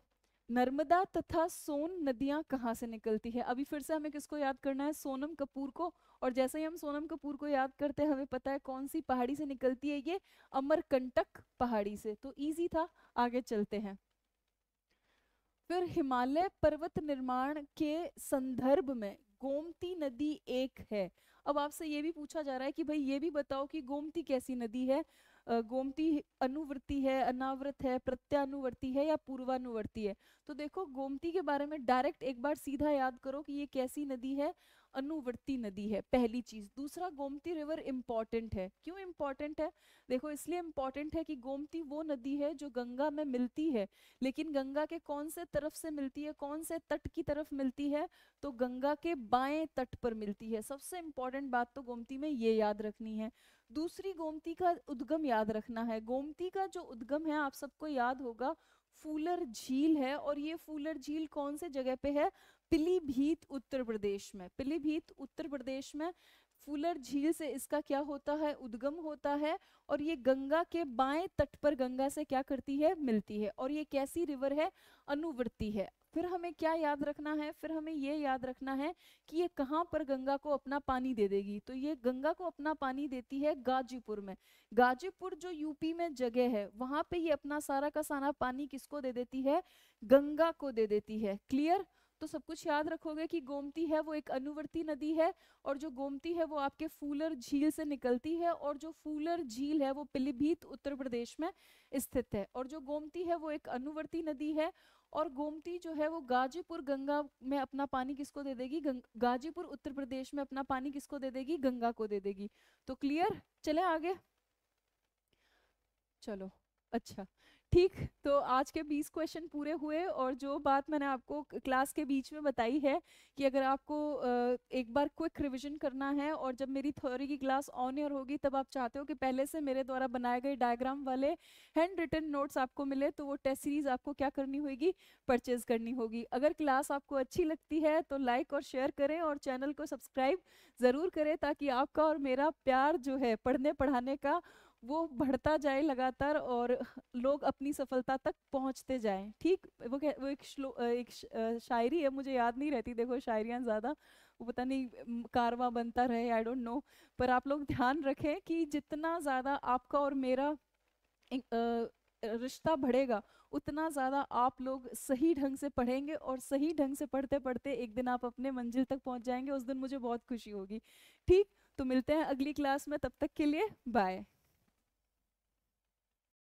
A: नर्मदा तथा सोन नदियां कहाँ से निकलती है अभी फिर से हमें किसको याद करना है सोनम कपूर को और जैसे ही हम सोनम कपूर को याद करते हैं हमें पता है कौन सी पहाड़ी से निकलती है ये अमरकंटक पहाड़ी से तो इजी था आगे चलते हैं फिर हिमालय पर्वत निर्माण के संदर्भ में गोमती नदी एक है अब आपसे ये भी पूछा जा रहा है कि भाई ये भी बताओ कि गोमती कैसी नदी है गोमती अनुवृत्ति है अनावृत है प्रत्यानुवर्ती है या पूर्वानुवर्ती है तो देखो गोमती के बारे में डायरेक्ट एक बार सीधा याद करो कि ये कैसी नदी है अनुवर्ती नदी है पहली चीज दूसरा गोमती रिवर इम्पोर्टेंट है क्यों इम्पोर्टेंट है देखो इसलिए इम्पोर्टेंट है कि गोमती वो नदी है जो गंगा में मिलती है लेकिन गंगा के कौन से तरफ से मिलती है कौन से तट की तरफ मिलती है तो गंगा के बाएं तट पर मिलती है सबसे इंपॉर्टेंट बात तो गोमती में ये याद रखनी है दूसरी गोमती का उद्गम याद रखना है गोमती का जो उद्गम है आप सबको याद होगा फूलर झील है और ये फूलर झील कौन से जगह पे है पीलीभीत उत्तर प्रदेश में पीलीभीत उत्तर प्रदेश में फूलर झील से इसका क्या होता है उद्गम होता है और ये गंगा के बाएं तट पर गंगा से क्या करती है मिलती है और ये कैसी रिवर है अनुवृत्ति है फिर हमें क्या याद रखना है फिर हमें ये याद रखना है कि ये कहाँ पर गंगा को अपना पानी दे देगी तो ये गंगा को अपना पानी देती है गाजीपुर में गाजीपुर जो यूपी में जगह है वहां पे ये अपना सारा का सारा पानी किसको दे देती है गंगा को दे देती है क्लियर तो सब कुछ याद रखोगे कि गोमती है वो एक अनुवर्ती नदी है और जो गोमती है वो आपके फूलर झील से निकलती है और जो फूलर झील है वो पीलीभीत उत्तर प्रदेश में स्थित है और जो गोमती है वो एक अनुवर्ती नदी है और गोमती जो है वो गाजीपुर गंगा में अपना पानी किसको दे देगी गाजीपुर उत्तर प्रदेश में अपना पानी किसको दे देगी गंगा को दे देगी तो क्लियर चले आगे चलो अच्छा ठीक तो आज के 20 क्वेश्चन पूरे हुए और जो बात मैंने आपको क्लास के बीच में बताई है कि अगर आपको एक बार क्विक रिवीजन करना है और जब मेरी थ्योरी की क्लास ऑन एयर होगी तब आप चाहते हो कि पहले से मेरे द्वारा बनाए गए डायग्राम वाले हैंड रिटन नोट्स आपको मिले तो वो टेस्ट सीरीज आपको क्या करनी होगी परचेज करनी होगी अगर क्लास आपको अच्छी लगती है तो लाइक और शेयर करें और चैनल को सब्सक्राइब ज़रूर करें ताकि आपका और मेरा प्यार जो है पढ़ने पढ़ाने का वो बढ़ता जाए लगातार और लोग अपनी सफलता तक पहुंचते जाए ठीक वो कह, वो एक श्लो एक शायरी है मुझे याद नहीं रहती देखो शायरियाँ ज़्यादा वो पता नहीं कारवा बनता रहे आई डोंट नो पर आप लोग ध्यान रखें कि जितना ज़्यादा आपका और मेरा रिश्ता बढ़ेगा उतना ज़्यादा आप लोग सही ढंग से पढ़ेंगे और सही ढंग से पढ़ते पढ़ते एक दिन आप अपने मंजिल तक पहुंच जाएंगे उस दिन मुझे बहुत खुशी होगी ठीक तो मिलते हैं अगली क्लास में तब तक के लिए बाय